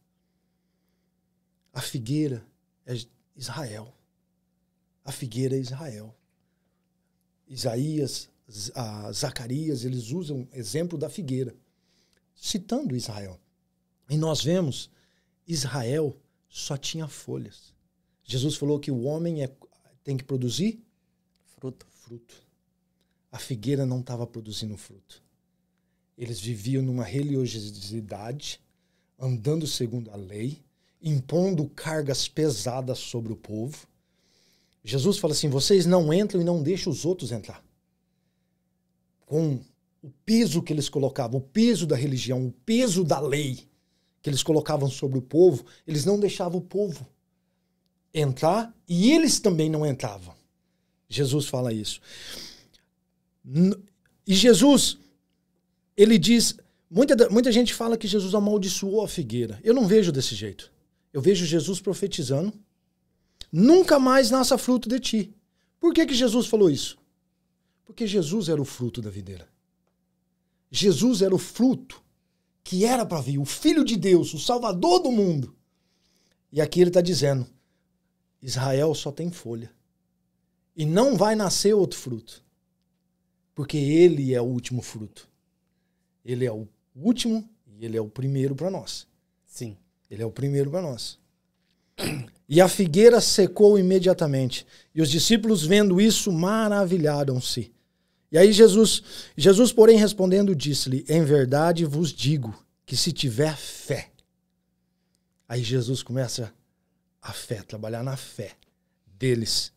B: A figueira é Israel. A figueira é Israel. Isaías, ah, Zacarias, eles usam exemplo da figueira, citando Israel. E nós vemos Israel só tinha folhas. Jesus falou que o homem é, tem que produzir fruto. fruto. A figueira não estava produzindo fruto. Eles viviam numa religiosidade, andando segundo a lei, impondo cargas pesadas sobre o povo. Jesus fala assim: vocês não entram e não deixam os outros entrar. Com o peso que eles colocavam, o peso da religião, o peso da lei que eles colocavam sobre o povo, eles não deixavam o povo entrar e eles também não entravam. Jesus fala isso. E Jesus, ele diz. Muita, muita gente fala que Jesus amaldiçoou a figueira. Eu não vejo desse jeito. Eu vejo Jesus profetizando. Nunca mais nasça fruto de ti. Por que, que Jesus falou isso? Porque Jesus era o fruto da videira. Jesus era o fruto que era para vir, o Filho de Deus, o Salvador do mundo. E aqui ele está dizendo: Israel só tem folha. E não vai nascer outro fruto. Porque ele é o último fruto. Ele é o último e ele é o primeiro para nós. Sim. Ele é o primeiro para nós. E a figueira secou imediatamente. E os discípulos, vendo isso, maravilharam-se. E aí Jesus, Jesus, porém, respondendo, disse-lhe: Em verdade vos digo que se tiver fé. Aí Jesus começa a fé, trabalhar na fé deles.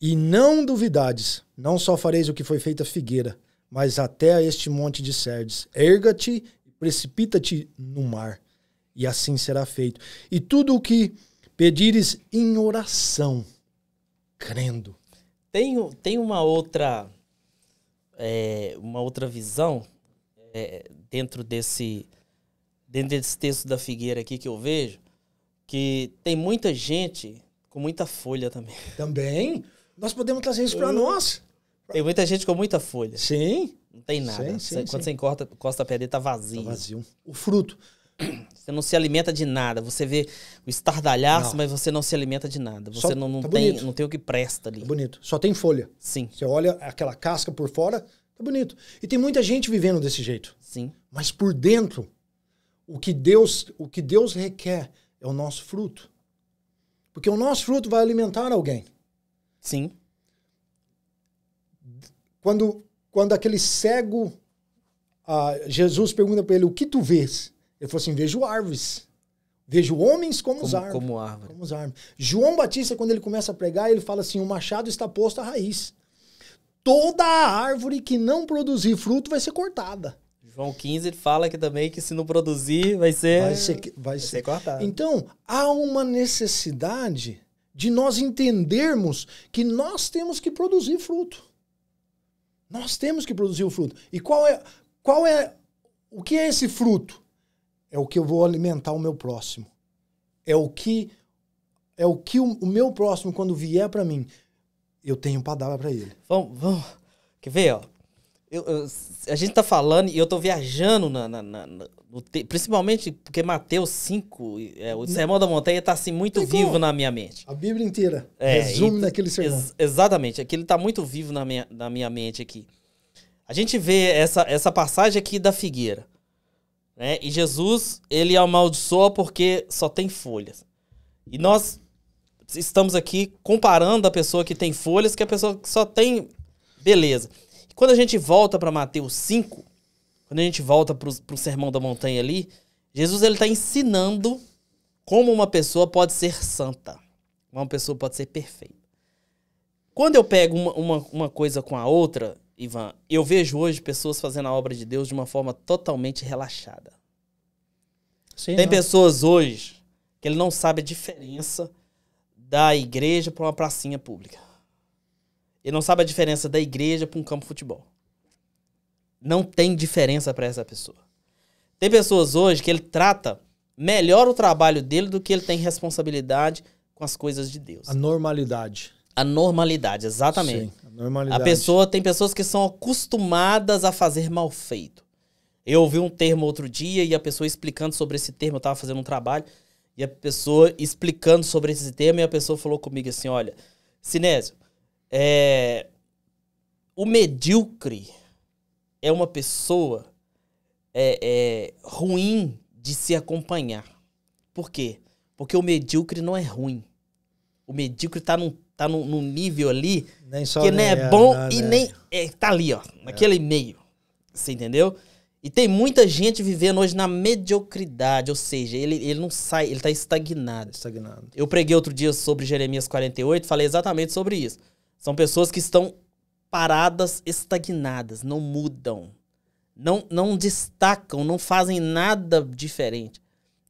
B: E não duvidades, não só fareis o que foi feito a figueira, mas até a este monte de Serdes. Erga-te e precipita-te no mar, e assim será
A: feito. E tudo o que pedires em oração, crendo. Tem, tem uma outra é, uma outra visão é, dentro desse dentro desse texto da figueira aqui que eu vejo que tem muita gente com muita folha também. *laughs* Também.
B: Nós podemos trazer isso para uhum. nós.
A: Tem muita gente com muita folha. Sim. Não tem nada. Sim, sim, Quando sim. você encosta, encosta a pedra, tá vazio. Tá vazio. O fruto. *clears throat* Você não se alimenta de nada. Você vê o estardalhaço, não. mas você não se alimenta de nada. Você Só, não, não, tá tem, não tem o que presta ali.
B: Tá bonito. Só tem folha. Sim. Você olha aquela casca por fora, tá bonito. E tem muita gente vivendo desse jeito. Sim. Mas por dentro, o que Deus, o que Deus requer é o nosso fruto. Porque o nosso fruto vai alimentar alguém. Sim. Quando, quando aquele cego, ah, Jesus pergunta para ele: O que tu vês? Ele falou assim: vejo árvores. Vejo homens como, como os árvores. Como árvore. Como os árvores. João Batista, quando ele começa a pregar, ele fala assim: o machado está posto à raiz. Toda árvore que não produzir fruto vai ser cortada.
A: João 15 ele fala que também que se não produzir vai ser vai ser, vai vai ser. ser
B: Então, há uma necessidade de nós entendermos que nós temos que produzir fruto. Nós temos que produzir o fruto. E qual é qual é o que é esse fruto? é o que eu vou alimentar o meu próximo. É o que é o que o, o meu próximo quando vier para mim, eu tenho para dar para ele.
A: Vamos, vamos. Quer ver, ó? Eu, eu, a gente tá falando e eu tô viajando na, na, na no te... principalmente porque Mateus 5, é, o hum. Sermão da Montanha tá assim muito vivo como? na minha mente.
B: A Bíblia inteira é, resume e, então, naquele sermão.
A: Ex exatamente, aquilo tá muito vivo na minha, na minha mente aqui. A gente vê essa, essa passagem aqui da figueira. Né? E Jesus, ele amaldiçoa porque só tem folhas. E nós estamos aqui comparando a pessoa que tem folhas que a pessoa que só tem beleza. E quando a gente volta para Mateus 5, quando a gente volta para o Sermão da Montanha ali, Jesus ele está ensinando como uma pessoa pode ser santa, uma pessoa pode ser perfeita. Quando eu pego uma, uma, uma coisa com a outra, Ivan, eu vejo hoje pessoas fazendo a obra de Deus de uma forma totalmente relaxada. Sim, Tem não. pessoas hoje que ele não sabe a diferença da igreja para uma pracinha pública. Ele não sabe a diferença da igreja para um campo de futebol. Não tem diferença para essa pessoa. Tem pessoas hoje que ele trata melhor o trabalho dele do que ele tem responsabilidade com as coisas de Deus. A normalidade. A normalidade, exatamente. Sim, a normalidade. A pessoa, tem pessoas que são acostumadas a fazer mal feito. Eu ouvi um termo outro dia e a pessoa explicando sobre esse termo, eu estava fazendo um trabalho, e a pessoa explicando sobre esse termo, e a pessoa falou comigo assim: olha, Sinésio, é... o medíocre é uma pessoa é, é, ruim de se acompanhar. Por quê? Porque o medíocre não é ruim. O medíocre está num tá num, num nível ali nem que nem é, é bom nada, e é. nem. É, tá ali, ó. Naquele é. meio. Você entendeu? E tem muita gente vivendo hoje na mediocridade, ou seja, ele, ele não sai, ele está estagnado. Estagnado. Eu preguei outro dia sobre Jeremias 48, falei exatamente sobre isso. São pessoas que estão paradas, estagnadas, não mudam, não, não destacam, não fazem nada diferente.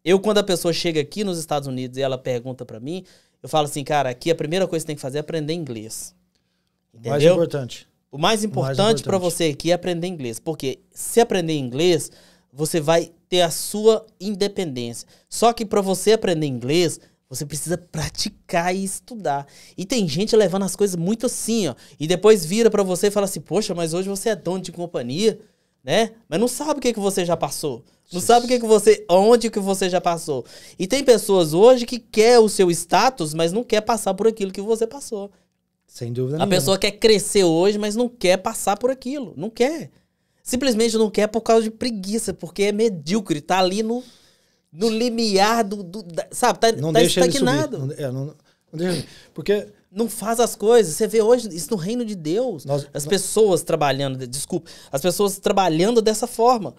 A: Eu, quando a pessoa chega aqui nos Estados Unidos e ela pergunta para mim, eu falo assim, cara, aqui a primeira coisa que você tem que fazer é aprender inglês. Entendeu? Mais importante. O mais importante para você aqui é aprender inglês, porque se aprender inglês, você vai ter a sua independência. Só que para você aprender inglês, você precisa praticar e estudar. E tem gente levando as coisas muito assim, ó, e depois vira para você e fala assim: "Poxa, mas hoje você é dono de companhia" né? Mas não sabe o que, que você já passou. Não sabe o que, que você. onde que você já passou. E tem pessoas hoje que quer o seu status, mas não quer passar por aquilo que você passou. Sem dúvida. A nenhuma. pessoa quer crescer hoje, mas não quer passar por aquilo. Não quer. Simplesmente não quer por causa de preguiça, porque é medíocre, tá ali no, no limiar do. do sabe, tá, não tá deixa estagnado. Ele subir. Não, é, não, não deixa, porque não faz as coisas. Você vê hoje isso no reino de Deus. Nós, as nós... pessoas trabalhando, desculpa, as pessoas trabalhando dessa forma.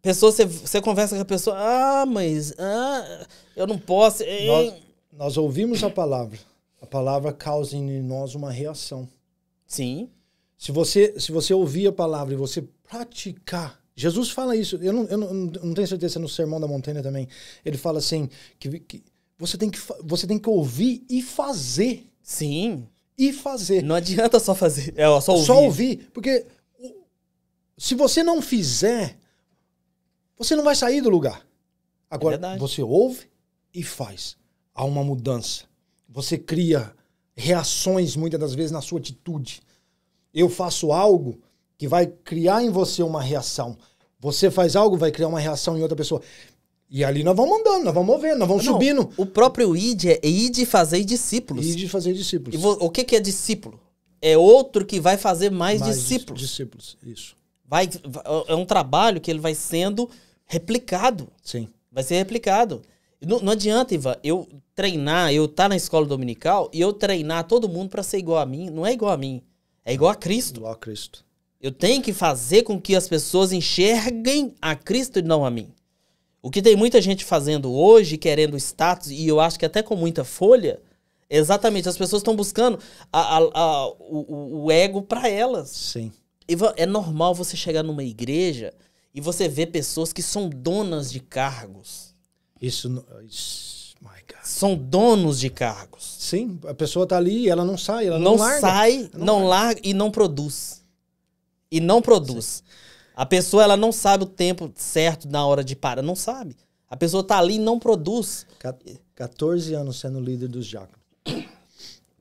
A: Pessoas, você, você conversa com a pessoa, ah, mas ah, eu não posso. Nós, nós, ouvimos a palavra. A palavra causa em nós uma
B: reação. Sim. Se você, se você ouvir a palavra e você praticar, Jesus fala isso, eu não, eu não, não tenho certeza é no Sermão da Montanha também. Ele fala assim: que, que você, tem que, você tem que ouvir e fazer. Sim. E fazer. Não adianta só fazer.
A: É, só ouvir. Só
B: ouvir. Porque se você não fizer, você não vai sair do lugar. Agora, é você ouve e faz. Há uma mudança. Você cria reações, muitas das vezes, na sua atitude. Eu faço algo que vai criar em você uma reação. Você faz algo, vai criar uma reação em outra pessoa. E ali nós vamos andando, nós vamos movendo, nós vamos não, subindo.
A: O próprio id é id de fazer discípulos. Id e fazer discípulos. E o que, que é discípulo? É outro que vai fazer mais, mais discípulos. Discípulos, isso. Vai, é um trabalho que ele vai sendo replicado. Sim. Vai ser replicado. Não, não adianta, Ivan, eu treinar, eu estar tá na escola dominical e eu treinar todo mundo para ser igual a mim. Não é igual a mim. É igual a Cristo. Igual a Cristo. Eu tenho que fazer com que as pessoas enxerguem a Cristo e não a mim. O que tem muita gente fazendo hoje, querendo status, e eu acho que até com muita folha, é exatamente, as pessoas estão buscando a, a, a, o, o, ego para elas. Sim. E é normal você chegar numa igreja e você ver pessoas que são donas de cargos. Isso, isso my God. São donos de cargos. Sim, a pessoa tá ali e ela não sai, ela não, não larga. Sai, não sai, não larga e não produz. E não produz. Sim. A pessoa, ela não sabe o tempo certo na hora de parar, não sabe. A pessoa tá ali e não produz. 14 anos sendo líder dos diáconos.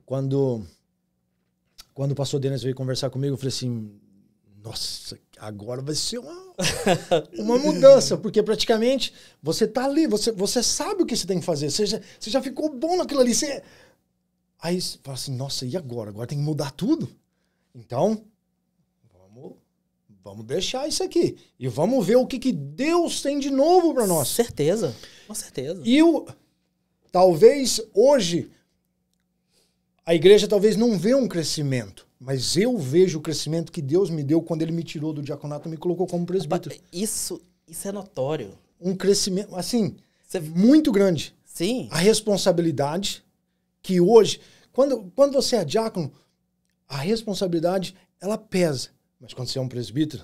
A: Quando,
B: quando o pastor Denis veio conversar comigo, eu falei assim: nossa, agora vai ser uma, *laughs* uma mudança, porque praticamente você tá ali, você, você sabe o que você tem que fazer, você já, você já ficou bom naquilo ali. Você... Aí fala assim: nossa, e agora? Agora tem que mudar tudo. Então, vamos deixar isso aqui e vamos ver o que, que Deus tem de novo para nós. Certeza, com certeza. E o, talvez hoje a igreja talvez não vê um crescimento, mas eu vejo o crescimento que Deus me deu quando Ele me tirou do diaconato e me colocou como presbítero. Isso, isso é notório. Um crescimento, assim, muito grande. Sim. A responsabilidade que hoje, quando, quando você é diácono, a responsabilidade ela pesa. Mas quando você é um presbítero,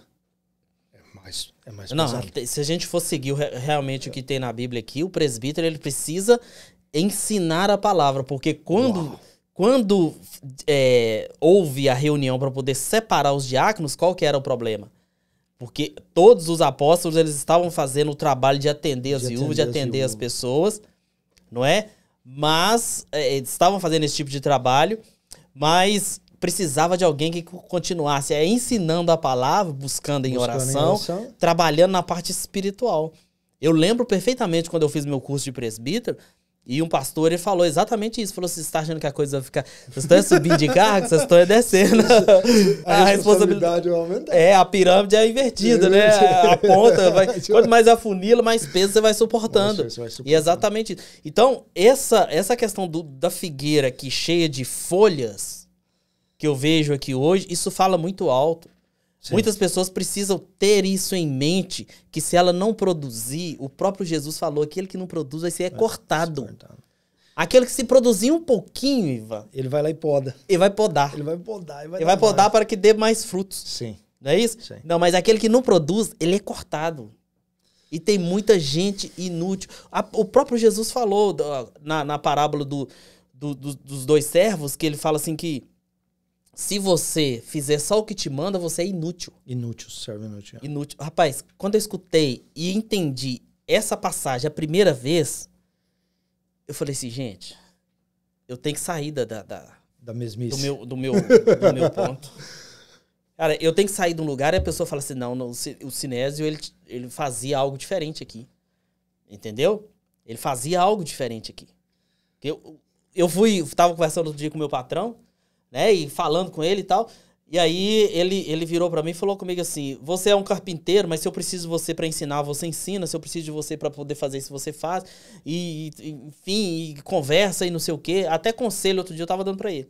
B: é
A: mais, é mais Não, pesado. se a gente for seguir realmente o que tem na Bíblia aqui, o presbítero ele precisa ensinar a palavra, porque quando... quando é, houve a reunião para poder separar os diáconos, qual que era o problema? Porque todos os apóstolos eles estavam fazendo o trabalho de atender as viúvas, de atender as, as pessoas, não é? Mas é, estavam fazendo esse tipo de trabalho, mas precisava de alguém que continuasse é, ensinando a palavra, buscando em, buscando oração, em oração, trabalhando na parte espiritual. Eu lembro perfeitamente quando eu fiz meu curso de presbítero, e um pastor ele falou exatamente isso. Falou: você está achando que a coisa vai ficar. Vocês estão subindo de carro, vocês estão descendo. a, né? *laughs* responsabilidade vai aumentar. É, a pirâmide é invertida, né? A ponta. Vai... *laughs* Quanto mais afunila, mais peso você vai suportando. você vai suportando. E é exatamente isso. Então, essa, essa questão do, da figueira que cheia de folhas que eu vejo aqui hoje, isso fala muito alto. Sim. Muitas pessoas precisam ter isso em mente, que se ela não produzir, o próprio Jesus falou, aquele que não produz vai ser é cortado. Aquele que se produzir um pouquinho, Ivan... Ele vai lá e poda. Ele vai podar. Ele vai podar.
B: Ele vai, vai podar mais.
A: para que dê mais frutos. Sim. Não é isso? Sim. Não, mas aquele que não produz, ele é cortado. E tem muita gente inútil. A, o próprio Jesus falou na, na parábola do, do, do, dos dois servos, que ele fala assim que se você fizer só o que te manda, você é inútil. Inútil, serve inútil. Inútil. Rapaz, quando eu escutei e entendi essa passagem a primeira vez, eu falei assim, gente, eu tenho que sair da, da, da, da mesmice. Do meu, do meu, do meu ponto. Cara, eu tenho que sair de um lugar e a pessoa fala assim, não, não o Sinésio, ele, ele fazia algo diferente aqui. Entendeu? Ele fazia algo diferente aqui. Eu, eu fui, tava conversando outro dia com meu patrão, né? E falando com ele e tal. E aí ele, ele virou para mim e falou comigo assim: "Você é um carpinteiro, mas se eu preciso de você para ensinar, você ensina. Se eu preciso de você para poder fazer isso, você faz. E, enfim, e conversa e não sei o quê. Até conselho outro dia eu tava dando para ele.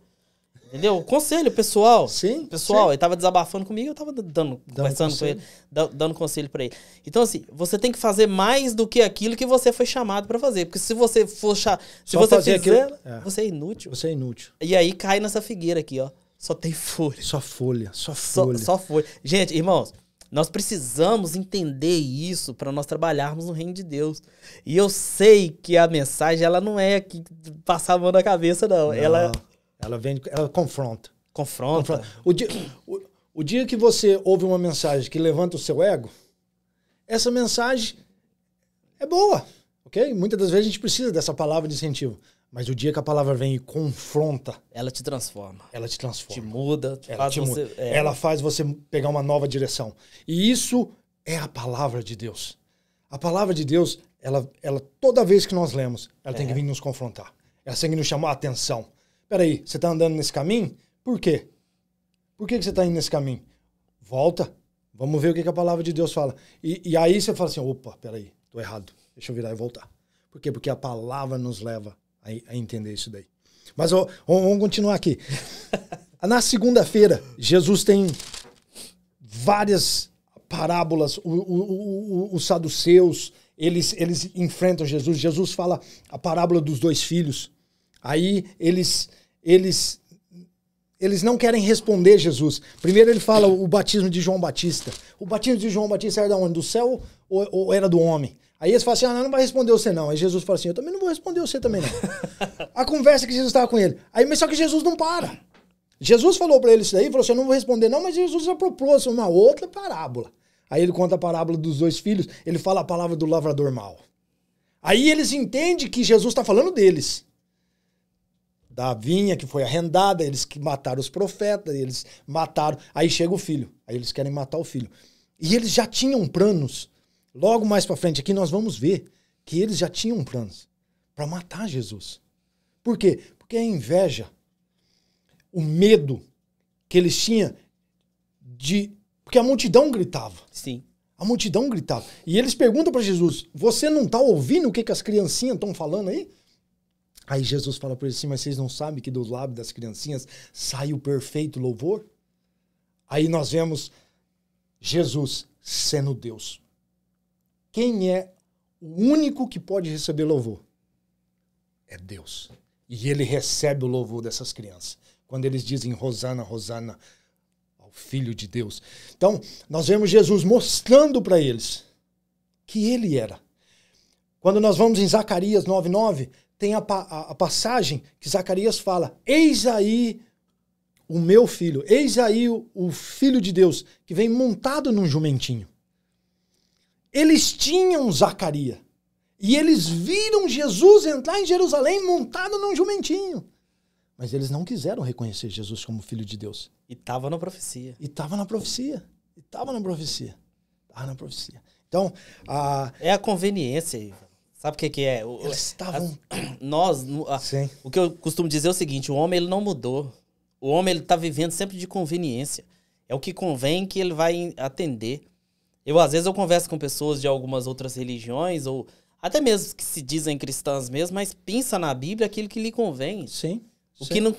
A: Entendeu? Conselho pessoal. Sim. Pessoal, sim. ele tava desabafando comigo, eu tava dando, dando conversando conselho. com ele, dando conselho para ele. Então, assim, você tem que fazer mais do que aquilo que você foi chamado para fazer. Porque se você for. Se Só você fizer, aquilo, é. você é inútil. Você é inútil. E aí cai nessa figueira aqui, ó. Só tem folha. Só folha, só folha. Só, só folha. Gente, irmãos, nós precisamos entender isso para nós trabalharmos no reino de Deus. E eu sei que a mensagem ela não é que passar a mão na cabeça, não. não. Ela
B: ela vem, ela confronta. Confronta. confronta. O, dia, o, o dia que você ouve uma mensagem que levanta o seu ego, essa mensagem é boa, ok? Muitas das vezes a gente precisa dessa palavra de incentivo. Mas o dia que a palavra vem e confronta.
A: Ela te transforma. Ela te transforma. Te muda. Te ela, faz te você, muda. É... ela
B: faz você pegar uma nova direção. E isso é a palavra de Deus. A palavra de Deus, ela, ela toda vez que nós lemos, ela é. tem que é. vir nos confrontar. Ela tem que nos chamar a atenção. Peraí, você está andando nesse caminho? Por quê? Por que, que você está indo nesse caminho? Volta. Vamos ver o que, que a palavra de Deus fala. E, e, aí você fala assim: opa, peraí, tô errado. Deixa eu virar e voltar. Por quê? Porque a palavra nos leva a, a entender isso daí. Mas ó, vamos continuar aqui. *laughs* Na segunda-feira, Jesus tem várias parábolas, o, o, o, os saduceus, eles, eles enfrentam Jesus. Jesus fala a parábola dos dois filhos. Aí eles eles eles não querem responder Jesus. Primeiro ele fala o batismo de João Batista. O batismo de João Batista era da onde? Do céu ou, ou era do homem? Aí eles falam assim, ah, não, não vai responder você não. Aí Jesus fala assim, eu também não vou responder você também não. *laughs* a conversa que Jesus estava com ele. Aí, mas só que Jesus não para. Jesus falou para ele isso daí, falou assim, eu não vou responder não, mas Jesus já propôs assim, uma outra parábola. Aí ele conta a parábola dos dois filhos, ele fala a palavra do lavrador mau. Aí eles entendem que Jesus está falando deles da vinha que foi arrendada, eles que mataram os profetas, eles mataram. Aí chega o filho, aí eles querem matar o filho. E eles já tinham planos. Logo mais para frente aqui nós vamos ver que eles já tinham planos para matar Jesus. Por quê? Porque a inveja, o medo que eles tinham de porque a multidão gritava. Sim. A multidão gritava. E eles perguntam para Jesus: "Você não tá ouvindo o que, que as criancinhas estão falando aí?" Aí Jesus fala para eles assim: Mas vocês não sabem que dos lábios das criancinhas sai o perfeito louvor? Aí nós vemos Jesus sendo Deus. Quem é o único que pode receber louvor? É Deus. E ele recebe o louvor dessas crianças. Quando eles dizem Rosana, Rosana, ao Filho de Deus. Então, nós vemos Jesus mostrando para eles que ele era. Quando nós vamos em Zacarias 9,9, tem a, a, a passagem que Zacarias fala: Eis aí o meu filho, eis aí o, o filho de Deus, que vem montado num jumentinho. Eles tinham Zacarias. E eles viram Jesus entrar em Jerusalém montado num jumentinho. Mas eles não quiseram reconhecer Jesus como filho de Deus. E estava na profecia. E estava na profecia. E estava na profecia. Estava na
A: profecia. Então, a... é a conveniência, Ivan. Sabe o que, que é? Eles estavam. *clears throat* Nós. Sim. O que eu costumo dizer é o seguinte: o homem ele não mudou. O homem ele está vivendo sempre de conveniência. É o que convém que ele vai atender. Eu, às vezes, eu converso com pessoas de algumas outras religiões, ou até mesmo que se dizem cristãs mesmo, mas pensa na Bíblia aquilo que lhe convém. Sim. O sim. que não,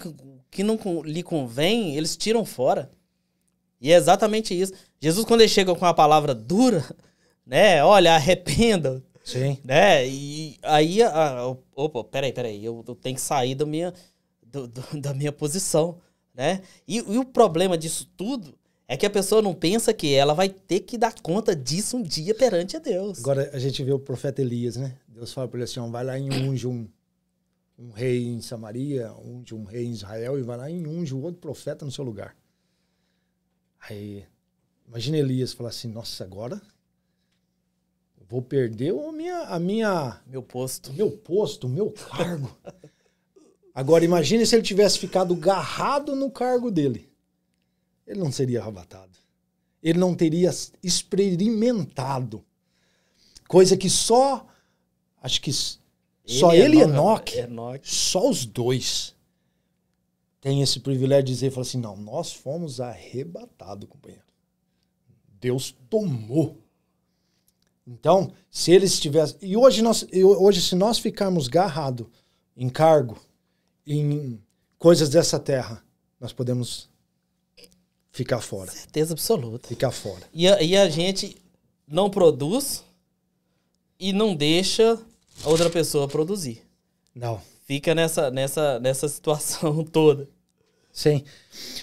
A: que não lhe convém, eles tiram fora. E é exatamente isso. Jesus, quando ele chega com a palavra dura, *laughs* né? Olha, arrependa, Sim. Né? E aí, a, a, opa, peraí, peraí, eu, eu tenho que sair da minha, do, do, *laughs* da minha posição, né? E, e o problema disso tudo é que a pessoa não pensa que ela vai ter que dar conta disso um dia perante a Deus. Agora, a gente vê o profeta Elias, né? Deus fala para ele assim, vai lá em unge
B: um, um rei em Samaria, unge um rei em Israel e vai lá em unge um outro profeta no seu lugar. Aí, imagina Elias falar assim, nossa, agora vou perder o minha, a minha. Meu posto. Meu posto, meu cargo. Agora, imagine se ele tivesse ficado garrado no cargo dele. Ele não seria arrebatado. Ele não teria experimentado. Coisa que só. Acho que só é ele e Enoque, é Enoque, só os dois têm esse privilégio de dizer, falar assim, não, nós fomos arrebatados, companheiro. Deus tomou então, se eles tivessem. E hoje, nós, hoje se nós ficarmos garrado em cargo, em coisas dessa terra, nós podemos ficar fora. Certeza absoluta. Ficar fora.
A: E a, e a gente não produz e não deixa a outra pessoa produzir. Não. Fica nessa, nessa, nessa situação *laughs* toda.
B: Sim.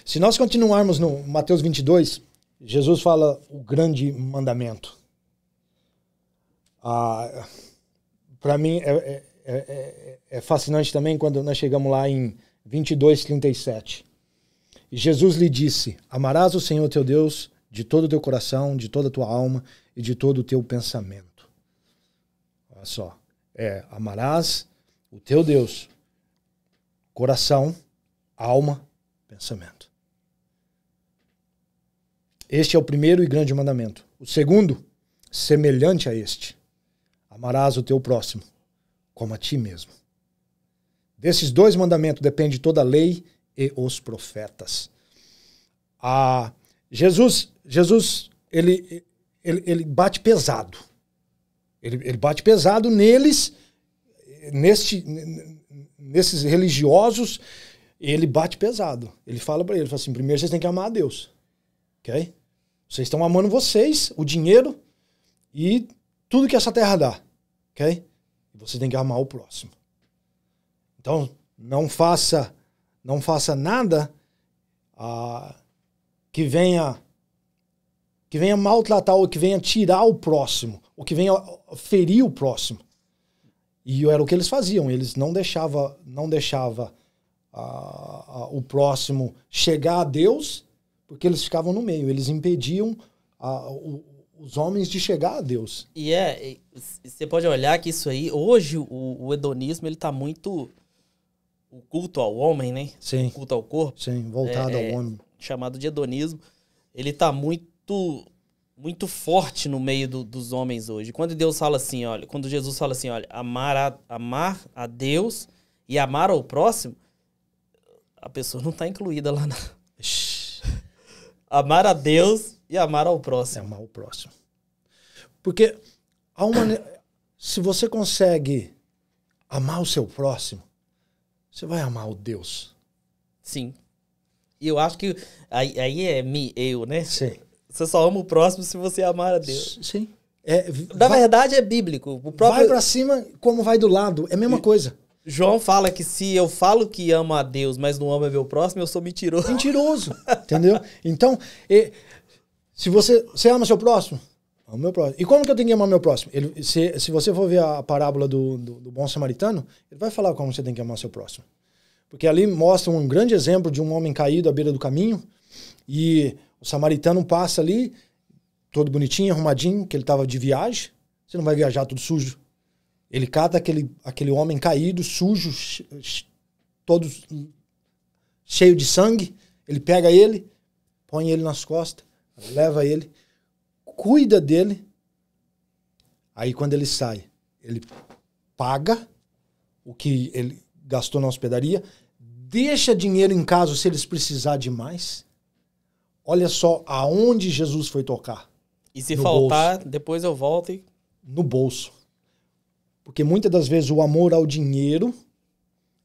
B: Se nós continuarmos no Mateus 22, Jesus fala o grande mandamento. Ah, Para mim é é, é, é, é, fascinante também quando nós chegamos lá em 22, 37. Jesus lhe disse: Amarás o Senhor teu Deus de todo o teu coração, de toda a tua alma e de todo o teu pensamento. Olha só. É, amarás o teu Deus, coração, alma, pensamento. Este é o primeiro e grande mandamento. O segundo, semelhante a este, Amarás o teu próximo como a ti mesmo. Desses dois mandamentos depende toda a lei e os profetas. Ah, Jesus, Jesus ele, ele, ele bate pesado. Ele, ele bate pesado neles, neste, nesses religiosos, ele bate pesado. Ele fala para eles, assim, primeiro vocês têm que amar a Deus, ok? Vocês estão amando vocês, o dinheiro e tudo que essa terra dá ok? você tem que amar o próximo. Então, não faça, não faça nada ah, que venha que venha maltratar ou que venha tirar o próximo, ou que venha ferir o próximo. E era o que eles faziam. Eles não deixava, não deixava ah, ah, o próximo chegar a Deus, porque eles ficavam no meio. Eles impediam ah, o, os homens de chegar a Deus.
A: E é, você pode olhar que isso aí, hoje o, o hedonismo ele tá muito o culto ao homem, né? Sim. O culto ao corpo. Sim, voltado é, ao é homem. Chamado de hedonismo, ele tá muito muito forte no meio do, dos homens hoje. Quando Deus fala assim, olha, quando Jesus fala assim, olha, amar a, amar a Deus e amar ao próximo, a pessoa não está incluída lá na... *laughs* amar a Deus e amar ao próximo. É amar ao próximo.
B: Porque há uma, se você consegue amar o seu próximo, você vai amar o Deus.
A: Sim. E eu acho que aí, aí é me, eu, né? Sim. Você só ama o próximo se você amar a Deus. Sim. É, Na vai, verdade, é bíblico. O próprio... Vai para
B: cima como vai do lado. É a mesma coisa.
A: João fala que se eu falo que amo a Deus, mas não amo meu próximo, eu sou mentiroso. Mentiroso, entendeu? *laughs* Então, se você, você ama seu próximo? Ama meu
B: próximo. E como que eu tenho que amar meu próximo? Ele, se, se você for ver a parábola do, do, do bom samaritano, ele vai falar como você tem que amar seu próximo. Porque ali mostra um grande exemplo de um homem caído à beira do caminho e o samaritano passa ali, todo bonitinho, arrumadinho, que ele estava de viagem. Você não vai viajar todo sujo. Ele cata aquele, aquele homem caído, sujo, todo cheio de sangue. Ele pega ele, põe ele nas costas leva ele, cuida dele. Aí quando ele sai, ele paga o que ele gastou na hospedaria, deixa dinheiro em casa se eles precisar de mais. Olha só aonde Jesus foi tocar.
A: E se no faltar, bolso. depois eu volto e...
B: No bolso. Porque muitas das vezes o amor ao dinheiro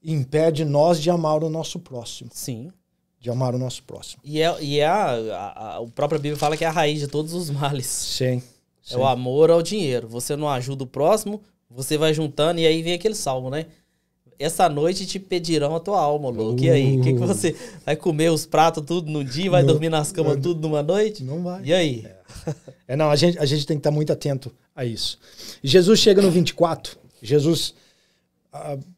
B: impede nós de amar o nosso próximo. Sim de amar o nosso próximo.
A: E, é, e é a, a, a, o próprio Bíblia fala que é a raiz de todos os males. Sim. sim. É o amor ao dinheiro. Você não ajuda o próximo, você vai juntando e aí vem aquele salmo, né? Essa noite te pedirão a tua alma, louco. Uh. E aí? O que, que uh. você vai comer os pratos tudo no dia, vai não, dormir nas camas não, tudo numa noite? Não vai. E aí?
B: É, é não, a gente, a gente tem que estar muito atento a isso. Jesus chega no 24. Jesus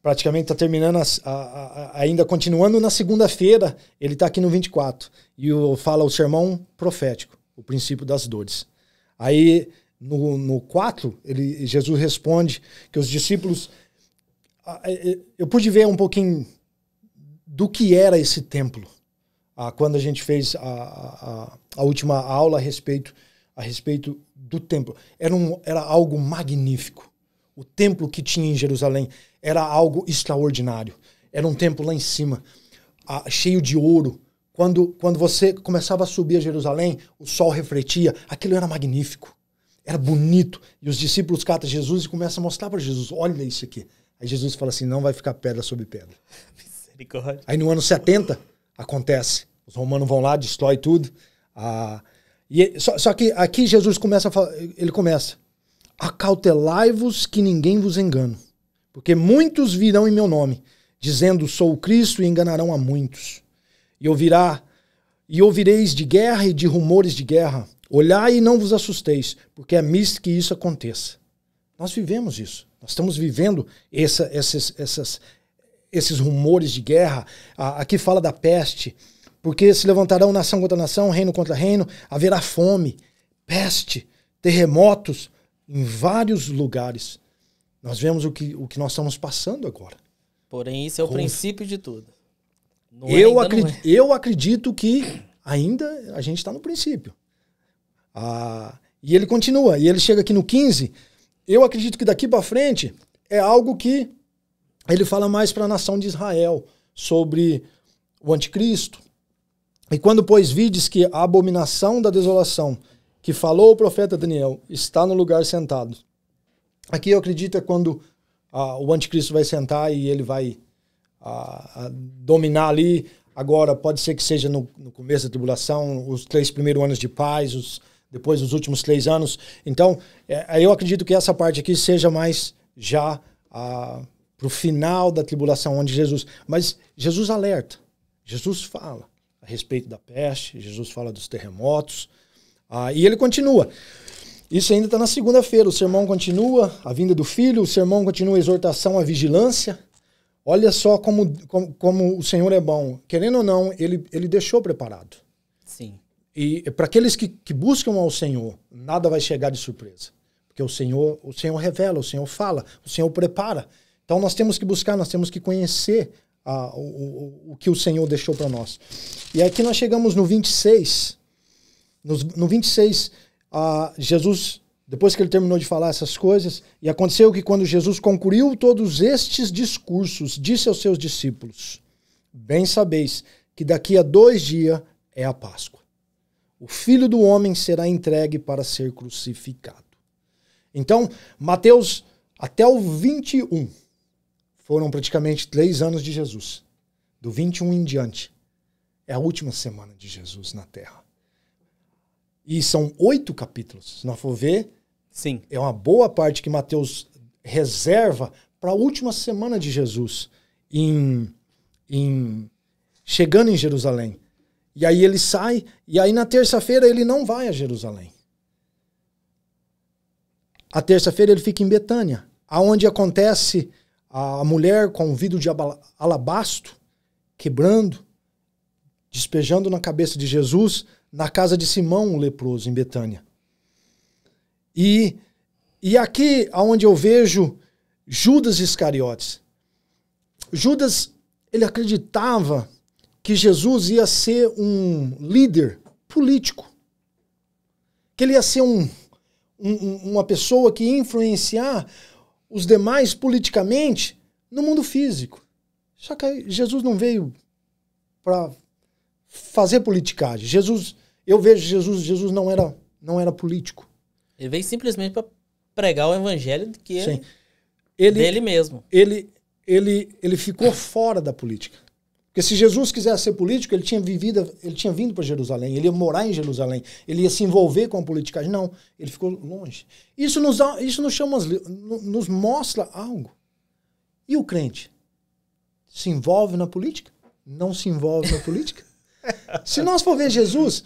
B: praticamente está terminando, a, a, ainda continuando na segunda-feira, ele está aqui no 24. E o, fala o sermão profético, o princípio das dores. Aí, no, no 4, ele, Jesus responde que os discípulos. É, é, eu pude ver um pouquinho do que era esse templo. Quando a gente fez a, a última aula a respeito, a respeito do templo. Era, um, era algo magnífico o templo que tinha em Jerusalém era algo extraordinário. Era um templo lá em cima, cheio de ouro. Quando, quando você começava a subir a Jerusalém, o sol refletia. Aquilo era magnífico. Era bonito. E os discípulos catam Jesus e começam a mostrar para Jesus: olha isso aqui. Aí Jesus fala assim: não vai ficar pedra sobre pedra. *laughs* Misericórdia. Aí no ano 70 acontece. Os romanos vão lá, destrói tudo. Ah, e, só, só que aqui Jesus começa a, ele começa acautelai-vos que ninguém vos engane, porque muitos virão em meu nome, dizendo sou o Cristo e enganarão a muitos. E ouvirá e ouvireis de guerra e de rumores de guerra. Olhai e não vos assusteis, porque é misto que isso aconteça. Nós vivemos isso. Nós estamos vivendo essa, essas, essas, esses rumores de guerra. Aqui fala da peste, porque se levantarão nação contra nação, reino contra reino, haverá fome, peste, terremotos, em vários lugares. Nós vemos o que, o que nós estamos passando agora.
A: Porém, isso é o princípio de tudo. Não é eu, é, acredito,
B: é. eu acredito que ainda a gente está no princípio. Ah, e ele continua, e ele chega aqui no 15. Eu acredito que daqui para frente é algo que ele fala mais para a nação de Israel sobre o anticristo. E quando, pois, vides que a abominação da desolação que falou o profeta Daniel está no lugar sentado. Aqui eu acredito é quando ah, o anticristo vai sentar e ele vai ah, ah, dominar ali. Agora, pode ser que seja no, no, começo da tribulação, os três primeiros anos de paz, os, depois os últimos três anos. Então, é, eu acredito que essa parte aqui seja mais já ah, para o final da tribulação, onde Jesus. Mas Jesus alerta, Jesus fala a respeito da peste, Jesus fala dos terremotos. Aí ah, ele continua. Isso ainda está na segunda-feira. O sermão continua, a vinda do filho, o sermão continua a exortação à vigilância. Olha só como, como, como o Senhor é bom. Querendo ou não, ele, ele deixou preparado. Sim. E para aqueles que, que buscam ao Senhor, nada vai chegar de surpresa. Porque o Senhor, o Senhor revela, o Senhor fala, o Senhor prepara. Então nós temos que buscar, nós temos que conhecer a, o, o, o que o Senhor deixou para nós. E aqui nós chegamos no 26, no no 26, ah, Jesus, depois que ele terminou de falar essas coisas, e aconteceu que quando Jesus concluiu todos estes discursos, disse aos seus discípulos: Bem sabeis que daqui a dois dias é a Páscoa. O filho do homem será entregue para ser crucificado. Então, Mateus, até o 21, foram praticamente três anos de Jesus. Do 21 em diante, é a última semana de Jesus na terra. E são oito capítulos. Se nós for ver, Sim. é uma boa parte que Mateus reserva para a última semana de Jesus, em, em chegando em Jerusalém. E aí ele sai, e aí na terça-feira ele não vai a Jerusalém. A terça-feira ele fica em Betânia, aonde acontece a mulher com um vidro de alabastro quebrando, despejando na cabeça de Jesus, na casa de Simão, o leproso, em Betânia. E, e aqui aonde eu vejo Judas Iscariotes. Judas, ele acreditava que Jesus ia ser um líder político. Que ele ia ser um, um, uma pessoa que ia influenciar os demais politicamente no mundo físico. Só que Jesus não veio para fazer politicagem. Jesus eu vejo Jesus, Jesus não era, não era político.
A: Ele veio simplesmente para pregar o evangelho de que Sim. Ele, dele mesmo. Ele, ele,
B: ele ficou fora da política. Porque se Jesus quisesse ser político, ele tinha vivido, ele tinha vindo para Jerusalém, ele ia morar em Jerusalém, ele ia se envolver com a política. Não, ele ficou longe. Isso nos, isso nos chama, nos mostra algo. E o crente se envolve na política? Não se envolve na política? *laughs* se nós for ver Jesus,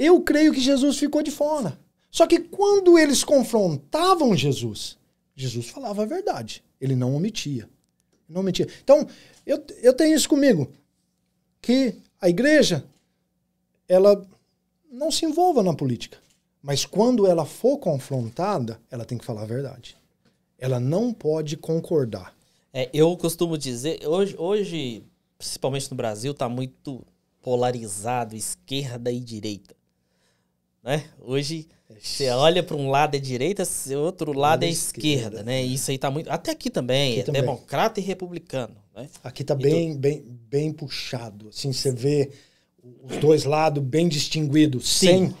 B: eu creio que Jesus ficou de fora. Só que quando eles confrontavam Jesus, Jesus falava a verdade. Ele não omitia. Não omitia. Então, eu, eu tenho isso comigo. Que a igreja, ela não se envolva na política. Mas quando ela for confrontada, ela tem que falar a verdade. Ela não pode concordar.
A: É, eu costumo dizer, hoje, hoje principalmente no Brasil, está muito polarizado esquerda e direita. Né? Hoje você olha para um lado é direita, outro lado é esquerda, esquerda, né? né? Isso aí tá muito, até aqui também, aqui é também. democrata e republicano, né?
B: Aqui tá bem, bem, bem puxado, assim você vê os dois
A: lados bem distinguidos, sem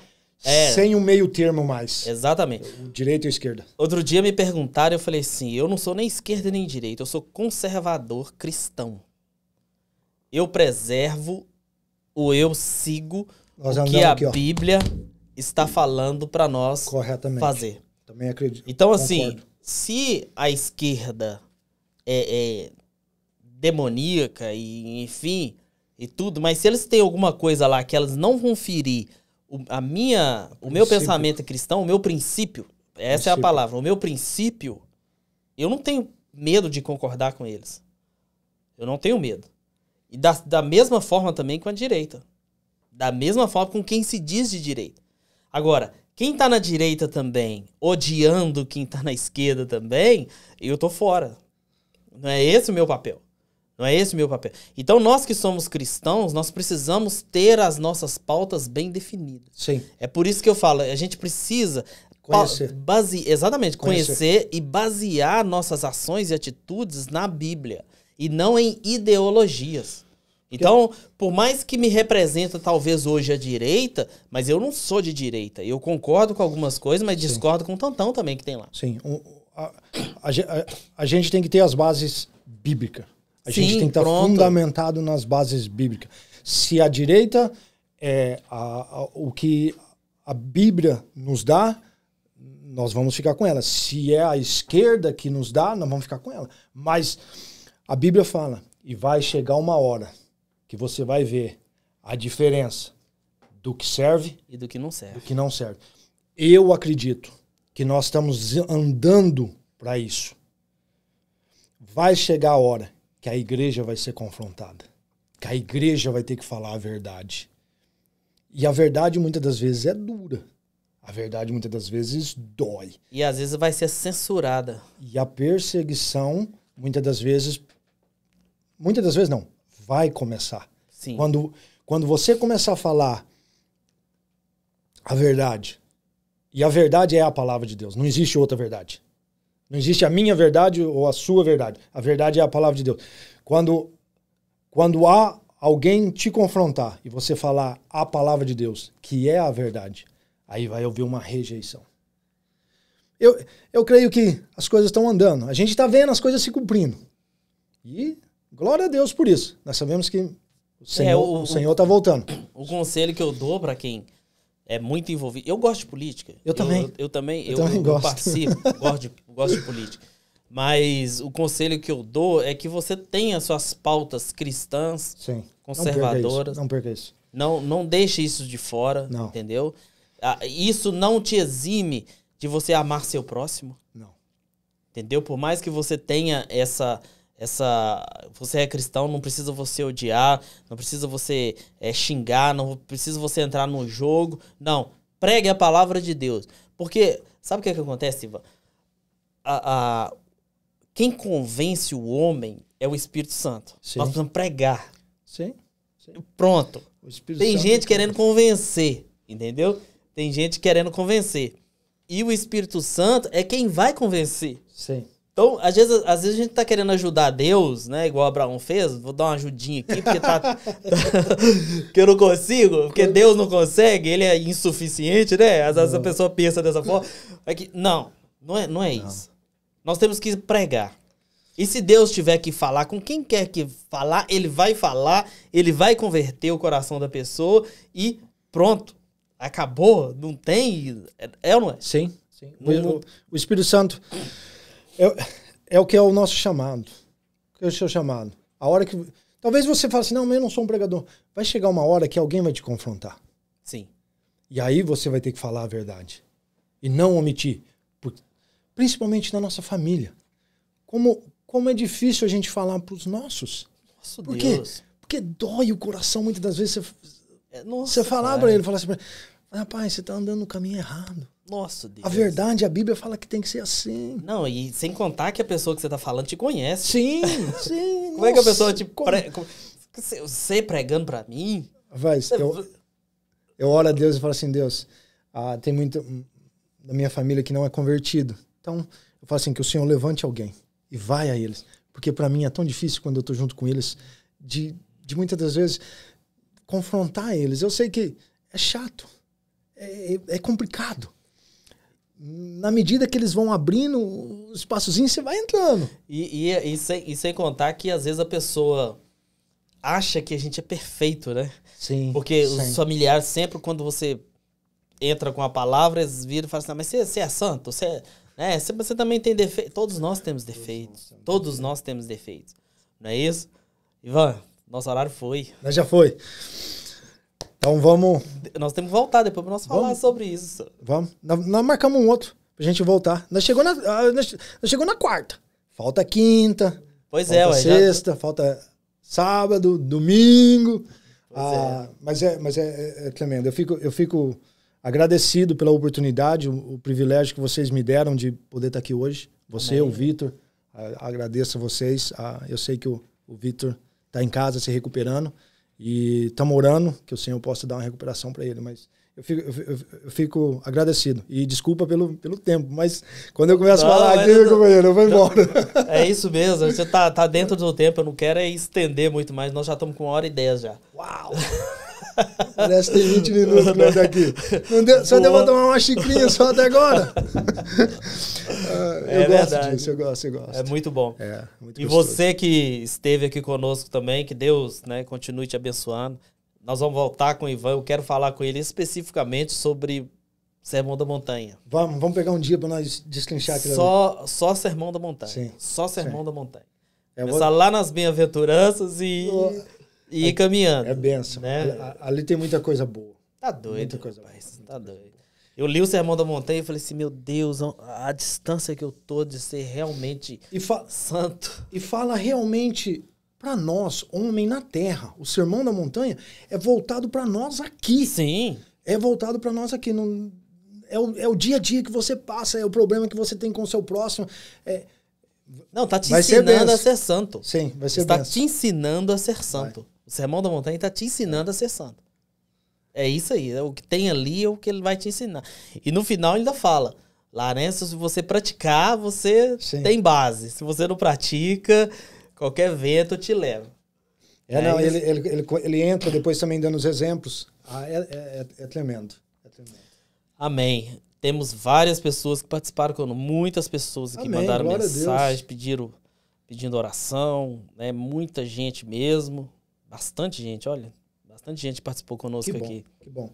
A: é. sem um meio termo mais. Exatamente. O direito e a esquerda. Outro dia me perguntaram, eu falei assim, eu não sou nem esquerda nem direita, eu sou conservador cristão. Eu preservo o eu sigo Nós o que a aqui, Bíblia ó está falando para nós Corretamente. fazer. Também acredito. Então, assim, Concordo. se a esquerda é, é demoníaca e enfim e tudo, mas se eles têm alguma coisa lá que elas não vão ferir o, a minha, o, o meu pensamento cristão, o meu princípio, essa princípio. é a palavra, o meu princípio, eu não tenho medo de concordar com eles. Eu não tenho medo. E da, da mesma forma também com a direita. Da mesma forma com quem se diz de direita. Agora, quem tá na direita também, odiando quem tá na esquerda também, eu tô fora. Não é esse o meu papel. Não é esse o meu papel. Então, nós que somos cristãos, nós precisamos ter as nossas pautas bem definidas. Sim. É por isso que eu falo, a gente precisa conhecer. Base, exatamente, conhecer. conhecer e basear nossas ações e atitudes na Bíblia e não em ideologias. Então, por mais que me representa talvez hoje a direita, mas eu não sou de direita. Eu concordo com algumas coisas, mas Sim. discordo com o tantão também que tem lá.
B: Sim. a, a, a, gente tem que ter as bases bíblicas. A Sim, gente tem que estar fundamentado nas bases bíblicas. Se a direita é o que a Bíblia nos dá, nós vamos ficar com ela. Se é a esquerda que nos dá, nós vamos ficar com ela. Mas a Bíblia fala, e vai chegar uma hora que você vai ver a diferença do que serve e do que não serve. Do que não serve. Eu acredito que nós estamos andando para isso. Vai chegar a hora que a igreja vai ser confrontada, que a igreja vai ter que falar a verdade. E a verdade muitas das vezes é dura. A verdade muitas das vezes dói.
A: E às vezes vai ser censurada.
B: E a perseguição muitas das vezes muitas das vezes não vai começar. Sim. Quando, quando você começar a falar a verdade, e a verdade é a palavra de Deus, não existe outra verdade. Não existe a minha verdade ou a sua verdade. A verdade é a palavra de Deus. Quando, quando há alguém te confrontar e você falar a palavra de Deus, que é a verdade, aí vai haver uma rejeição. Eu, eu creio que as coisas estão andando. A gente está vendo as coisas se cumprindo. E Glória a Deus por isso. Nós sabemos que o é,
A: Senhor, é, o, o Senhor tá voltando. O conselho que eu dou para quem é muito envolvido. Eu gosto de política. Eu também. Eu, eu, também. Eu, eu também gosto. participo, gosto de, gosto de política. Mas o conselho que eu dou é que você tenha suas pautas cristãs, Sim. conservadoras. Não perca isso. Não, perca isso. não, não deixe isso de fora, não. entendeu? Ah, isso não te exime de você amar seu próximo. Não. Entendeu? Por mais que você tenha essa essa você é cristão não precisa você odiar não precisa você é, xingar não precisa você entrar no jogo não pregue a palavra de Deus porque sabe o que, é que acontece Ivan a, a, quem convence o homem é o Espírito Santo sim. nós precisamos pregar sim, sim. pronto tem Santo gente querendo convencer entendeu tem gente querendo convencer e o Espírito Santo é quem vai convencer sim então, às vezes, às vezes a gente tá querendo ajudar Deus, né? Igual Abraão fez. Vou dar uma ajudinha aqui, porque tá. *laughs* que eu não consigo, porque Deus não consegue, ele é insuficiente, né? Às vezes não. a pessoa pensa dessa forma. É que, não, não é, não é não. isso. Nós temos que pregar. E se Deus tiver que falar com quem quer que falar, ele vai falar, ele vai converter o coração da pessoa e pronto. Acabou. Não tem. É, é ou não é? Sim, sim. o,
B: o Espírito Santo. É, é o que é o nosso chamado. O que é o seu chamado? A hora que. Talvez você fale assim, não, mas eu não sou um pregador. Vai chegar uma hora que alguém vai te confrontar. Sim. E aí você vai ter que falar a verdade. E não omitir. Por... Principalmente na nossa família. Como, como é difícil a gente falar para os nossos. Nossa Por Deus. Quê? Porque dói o coração muitas das vezes. Você,
A: é, nossa, você falar para ele, falar
B: assim, rapaz, você está andando no caminho errado. Nossa, Deus. A verdade, a Bíblia
A: fala que tem que ser assim. Não, e sem contar que a pessoa que você está falando te conhece. Sim, *laughs* sim. como nossa, é que a pessoa te. Tipo, como... Pre... Você pregando para mim? Vai, você... eu,
B: eu oro a Deus e falo assim: Deus, ah, tem muito da minha família que não é convertido. Então, eu falo assim: que o Senhor levante alguém e vai a eles. Porque para mim é tão difícil quando eu estou junto com eles de, de muitas das vezes confrontar eles. Eu sei que é chato, é, é, é complicado na medida que eles vão abrindo o espaçozinho, você vai entrando.
A: E, e, e, sem, e sem contar que às vezes a pessoa acha que a gente é perfeito, né? Sim. Porque sim. os familiares sempre, quando você entra com a palavra, eles viram e falam assim, ah, mas você, você é santo, você é... Né? Você, você também tem defeito. Todos nós temos defeitos. Todos nós temos defeitos. Não é isso? Ivan, nosso horário foi.
B: Mas já foi. Então vamos.
A: Nós temos que voltar depois para nós vamos. falar sobre isso.
B: Vamos. Nós, nós, marcamos um outro pra gente voltar. Nós chegou na, ah, nós, chegou na quarta. Falta quinta.
A: Pois é, falta é, ué, Sexta,
B: já... falta sábado, domingo. Ah, é. Mas, é, mas é, é, tremendo. É, eu fico, eu fico agradecido pela oportunidade, o, o, privilégio que vocês me deram de poder estar aqui hoje. Você, Amém. o Vitor, agradeço a vocês. Ah, eu sei que o, o Vitor está em casa se recuperando. E estamos tá orando que o Senhor possa dar uma recuperação para ele. Mas eu fico, eu, eu fico, agradecido. E desculpa pelo, pelo tempo, mas quando eu começo não, a falar aqui, meu companheiro, eu vou embora.
A: *laughs* É isso mesmo, você tá, tá dentro do tempo, eu não quero é estender muito mais, nós já estamos com uma hora e dez já. Uau! *laughs*
B: Parece que tem 20
A: minutos né, daqui. Não deu, só deu pra tomar
B: uma xicrinha só até agora. *laughs* Ah, é eu é gosto verdade. disso,
A: eu gosto, eu gosto. É muito bom. É, muito e você que esteve aqui conosco também, que Deus né, continue te abençoando. Nós vamos voltar com o Ivan. Eu quero falar com ele especificamente sobre Sermão da Montanha. Vamos, vamos pegar um dia para nós desclinchar aquilo só, ali. Só Sermão da Montanha. Sim. Só Sermão sim. da Montanha. É, eu Começar vou... lá nas bem-aventuranças e... Eu e ir é- caminhando. É benção. Né? Ali, tem muita coisa boa. Tá doido. Muita coisa rapaz, boa. Tá doido. Eu li o Sermão da Montanha e falei assim, meu Deus, a, a distância que eu tô de ser realmente e santo. E fala realmente
B: para nós, homem na terra. O Sermão da Montanha é voltado para nós aqui. Sim. É voltado para nós aqui. Não, é, o, é o dia a dia que você passa, é o problema que você tem com o seu próximo. É, não, tá te vai ensinando ser a ser
A: santo. Sim, vai ser Está benção. te ensinando a ser santo. Vai. O Sermão da Montanha está te ensinando a ser santo. É isso aí. É o que tem ali é o que ele vai te ensinar. E no final ele ainda fala. Larenço, se você praticar, você Sim. tem base. Se você não pratica, qualquer vento te leva. É, é não, ele,
B: ele, ele, ele, entra depois também dando os exemplos. Ah, é, é, é, é tremendo. é tremendo.
A: Amém. Temos várias pessoas que participaram, muitas pessoas que Amém. mandaram Glória mensagem, pediram, pedindo oração, né? muita gente mesmo bastante gente, olha. Bastante gente participou conosco que bom, aqui. Que bom.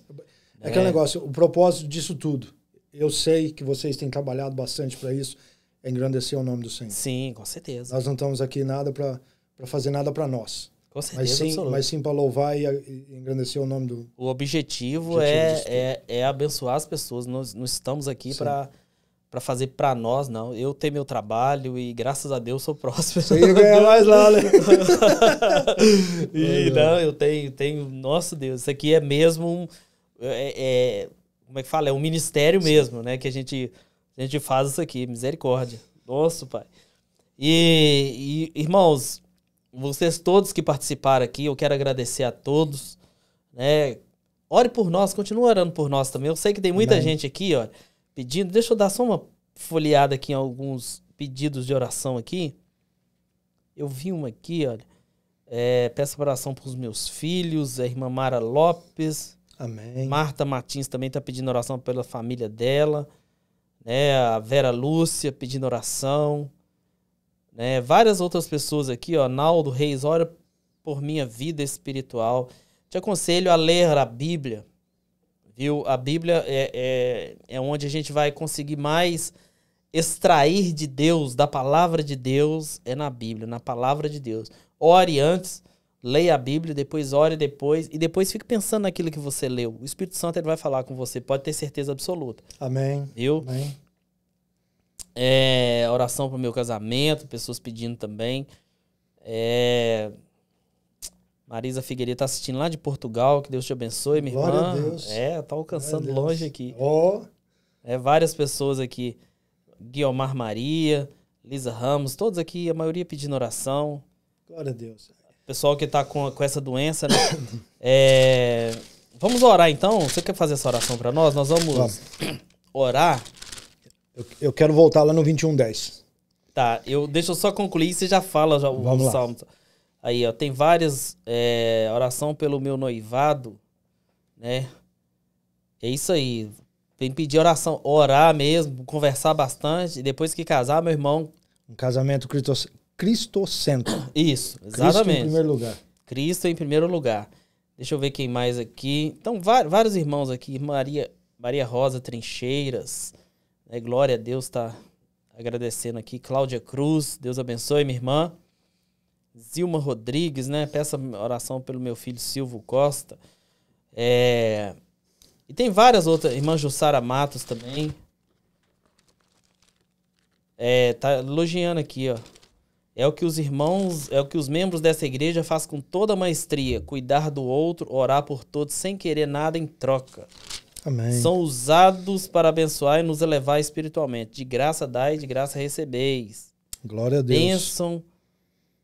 A: É né? aquele negócio,
B: o propósito disso tudo. Eu sei que vocês têm trabalhado bastante para isso, é engrandecer o nome do Senhor. Sim, com certeza. Nós não estamos aqui nada para fazer nada para nós. Com certeza, mas sim, mas sim para louvar e, e, engrandecer o nome do.
A: O objetivo, objetivo é, é, é abençoar as pessoas. Nós não estamos aqui para para fazer para nós, não. Eu tenho meu trabalho e graças a Deus sou próximo. Você ia ganhar *laughs* mais lá, né? e não, eu tenho, tenho, nosso Deus, isso aqui é mesmo um, é, é, como é que fala? É um ministério mesmo, né? Que a gente, a gente faz isso aqui, misericórdia. Nosso Pai. E, e, irmãos, vocês todos que participaram aqui, eu quero agradecer a todos, né? Ore por nós, continue orando por nós também. Eu sei que tem muita Amém. gente aqui, olha pedindo. Deixa eu dar só uma folheada aqui em alguns pedidos de oração aqui. Eu vi uma aqui, olha. É, peço oração para os meus filhos, é a irmã Mara Lopes. Amém. Marta Martins também está pedindo oração pela família dela. Né? A Vera Lúcia pedindo oração. Né? Várias outras pessoas aqui, ó. Naldo Reis, ora por minha vida espiritual. Te aconselho a ler a Bíblia Viu? A Bíblia é, é, é onde a gente vai conseguir mais extrair de Deus, da palavra de Deus, é na Bíblia, na palavra de Deus. Ore antes, leia a Bíblia, depois ore depois, e depois fique pensando naquilo que você leu. O Espírito Santo ele vai falar com você, pode ter certeza absoluta. Amém. Viu? Amém. É, oração para o meu casamento, pessoas pedindo também. É, Marisa Figueiredo está assistindo lá de Portugal, que Deus te abençoe, minha Glória irmã. A Deus. É, tá alcançando longe aqui. Ó. Oh. É, várias pessoas aqui. Guiomar Maria, Lisa Ramos, todos aqui, a maioria pedindo oração. Glória a Deus. Pessoal que tá com, com essa doença, né? *coughs* é, vamos orar então? Você quer fazer essa oração para nós? Nós vamos, vamos. *coughs* orar. Eu, eu, quero
B: voltar lá no 2110.
A: Tá, eu, deixa eu só concluir, e você já fala já, o, vamos salmo. Lá. Aí, ó, tem várias. É, oração pelo meu noivado, né? É isso aí. Vem pedir oração, orar mesmo, conversar bastante. E depois que casar, meu irmão. Um
B: casamento cristos, cristocentro.
A: *coughs* Isso, exatamente. Cristo em primeiro lugar. Cristo em primeiro lugar. Deixa eu ver quem mais aqui. Então, vários irmãos aqui. Maria, Maria Rosa Trincheiras. Né? Glória a Deus, tá agradecendo aqui. Cláudia Cruz, Deus abençoe, minha irmã. Zilma Rodrigues, né? Peça oração pelo meu filho Silvio Costa. É... E tem várias outras. Irmã Jussara Matos também. É, tá elogiando aqui, ó. É o que os irmãos, é o que os membros dessa igreja fazem com toda maestria, cuidar do outro, orar por todos sem querer nada em troca. Amém. São usados para abençoar e nos elevar espiritualmente. De graça dai, de graça recebeis. Glória a Deus. Bênção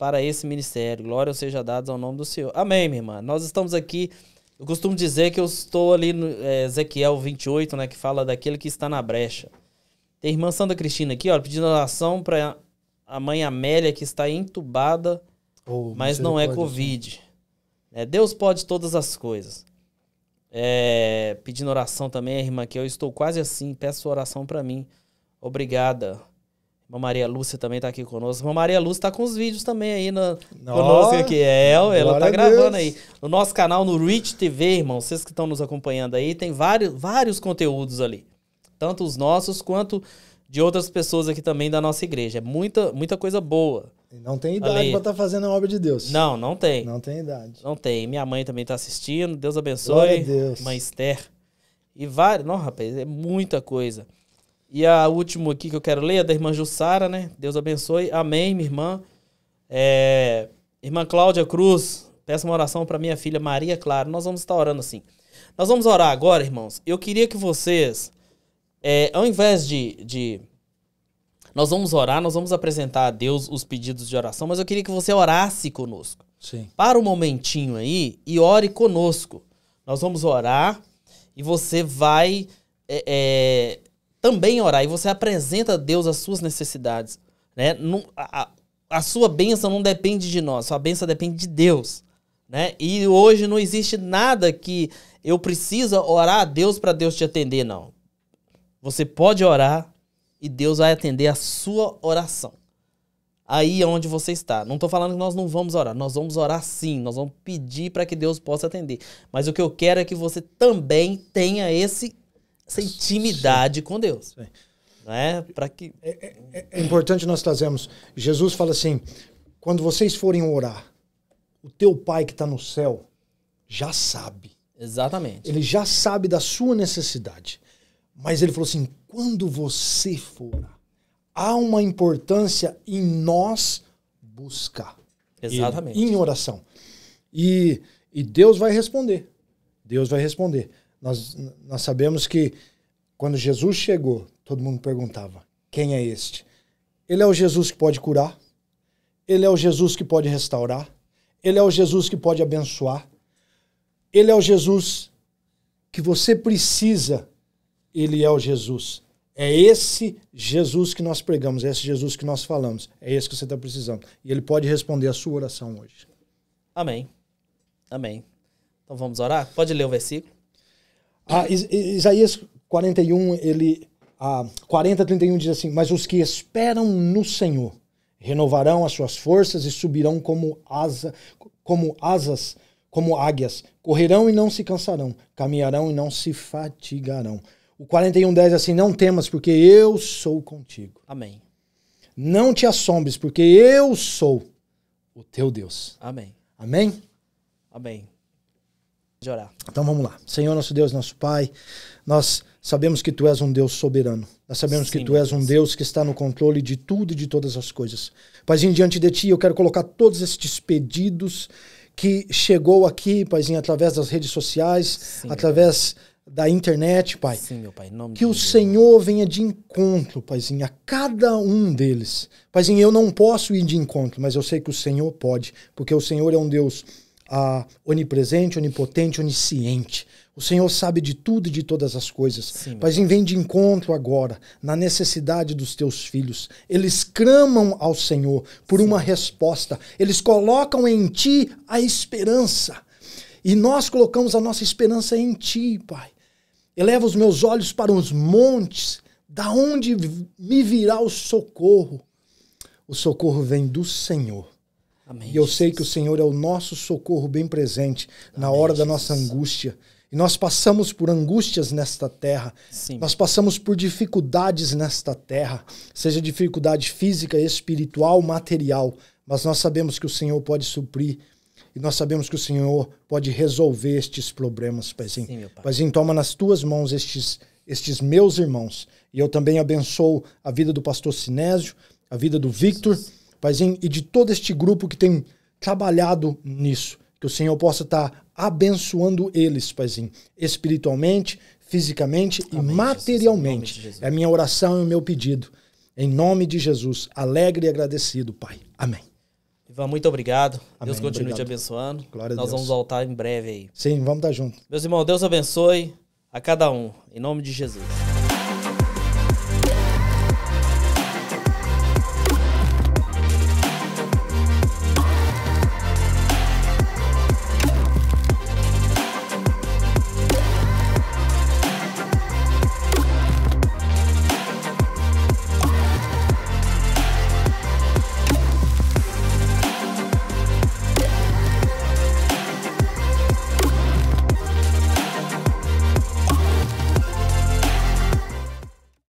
A: para esse ministério. Glória seja dada ao nome do Senhor. Amém, minha irmã. Nós estamos aqui. Eu costumo dizer que eu estou ali no é, Ezequiel 28, né, que fala daquele que está na brecha. Tem a irmã Sandra Cristina aqui, ó, pedindo oração para a mãe Amélia, que está entubada, oh, mas não é Covid. É, Deus pode todas as coisas. É, pedindo oração também, irmã, que eu estou quase assim, peço oração para mim. Obrigada. Maria Lúcia também está aqui conosco. Uma Maria Lúcia está com os vídeos também aí conosco aqui. É, ela está gravando aí. No nosso canal, no Rich TV, irmão, vocês que estão nos acompanhando aí, tem vários, vários conteúdos ali. Tanto os nossos quanto de outras pessoas aqui também da nossa igreja. É muita, muita coisa boa. Não tem idade para estar
B: tá fazendo a obra de
A: Deus. Não, não tem. Não tem idade. Não tem. Minha mãe também está assistindo. Deus abençoe. Glória a Deus. Mãe Esther. E vários. Não, rapaz, é muita coisa. E a última aqui que eu quero ler é da irmã Jussara, né? Deus abençoe. Amém, minha irmã. É... Irmã Cláudia Cruz, peça uma oração para minha filha Maria Clara. Nós vamos estar orando assim. Nós vamos orar agora, irmãos. Eu queria que vocês, é, ao invés de, de. Nós vamos orar, nós vamos apresentar a Deus os pedidos de oração, mas eu queria que você orasse conosco. Sim. Para um momentinho aí e ore conosco. Nós vamos orar e você vai é, é também orar e você apresenta a Deus as suas necessidades. Né? Não, a, a sua bênção não depende de nós, sua bênção depende de Deus. Né? E hoje não existe nada que eu precisa orar a Deus para Deus te atender, não. Você pode orar e Deus vai atender a sua oração. Aí é onde você está. Não estou falando que nós não vamos orar. Nós vamos orar sim. Nós vamos pedir para que Deus possa atender. Mas o que eu quero é que você também tenha esse essa intimidade Sim. com Deus. Não Né? Para que é, é, é, é, importante
B: nós trazermos. Jesus fala assim: quando vocês forem orar, o teu Pai que está no céu já sabe.
A: Exatamente.
B: Ele já sabe da sua necessidade. Mas ele falou assim: quando você for há uma importância em nós buscar.
A: Exatamente. Em,
B: em oração. E, e Deus vai responder. Deus vai responder. Nós, nós sabemos que quando Jesus chegou, todo mundo perguntava: quem é este? Ele é o Jesus que pode curar, ele é o Jesus que pode restaurar, ele é o Jesus que pode abençoar, ele é o Jesus que você precisa, ele é o Jesus. É esse Jesus que nós pregamos, é esse Jesus que nós falamos, é esse que você está precisando. E ele pode responder a sua oração hoje.
A: Amém. Amém. Então vamos orar? Pode ler o versículo.
B: Ah, Isaías 41, ele. Ah, 40, 31 diz assim: Mas os que esperam no Senhor renovarão as suas forças e subirão como, asa, como asas, como águias. Correrão e não se cansarão, caminharão e não se fatigarão. O 41, 10 é assim: Não temas, porque eu sou contigo. Amém. Não te assombres, porque eu sou o teu Deus. Amém. Amém?
A: Amém de orar.
B: Então vamos lá. Senhor, nosso Deus, nosso Pai, nós sabemos que Tu és um Deus soberano. Nós sabemos Sim, que Tu és um Deus que está no controle de tudo e de todas as coisas. Paizinho, diante de Ti, eu quero colocar todos estes pedidos que chegou aqui, Paizinho, através das redes sociais, Sim, através da internet, Pai. Sim, meu Pai. Nome que o Deus. Senhor venha de encontro, Paizinho, a cada um deles. Paizinho, eu não posso ir de encontro, mas eu sei que o Senhor pode, porque o Senhor é um Deus ah, onipresente, onipotente, onisciente. O Senhor sabe de tudo e de todas as coisas. Sim, Mas vem de encontro agora na necessidade dos teus filhos. Eles clamam ao Senhor por Sim. uma resposta. Eles colocam em ti a esperança. E nós colocamos a nossa esperança em ti, Pai. Eleva os meus olhos para os montes, da onde me virá o socorro. O socorro vem do Senhor Amém, e eu Jesus. sei que o Senhor é o nosso socorro bem presente Amém, na hora da nossa angústia. E nós passamos por angústias nesta terra. Sim. Nós passamos por dificuldades nesta terra, seja dificuldade física, espiritual, material, mas nós sabemos que o Senhor pode suprir e nós sabemos que o Senhor pode resolver estes problemas, Paizinho. Sim, pai. Paizinho, toma nas tuas mãos estes, estes meus irmãos. E eu também abençoo a vida do pastor Sinésio, a vida do Jesus. Victor Paizinho, e de todo este grupo que tem trabalhado nisso. Que o Senhor possa estar abençoando eles, Paizinho, espiritualmente, fisicamente Amém, e materialmente. Jesus, é a minha oração e o meu pedido. Em nome de Jesus, alegre e agradecido, Pai. Amém.
A: Ivan, muito obrigado. Amém, Deus continue obrigado. te abençoando. Glória Nós vamos voltar em breve aí. Sim, vamos estar juntos. Meus irmãos, Deus abençoe a cada um. Em nome de Jesus.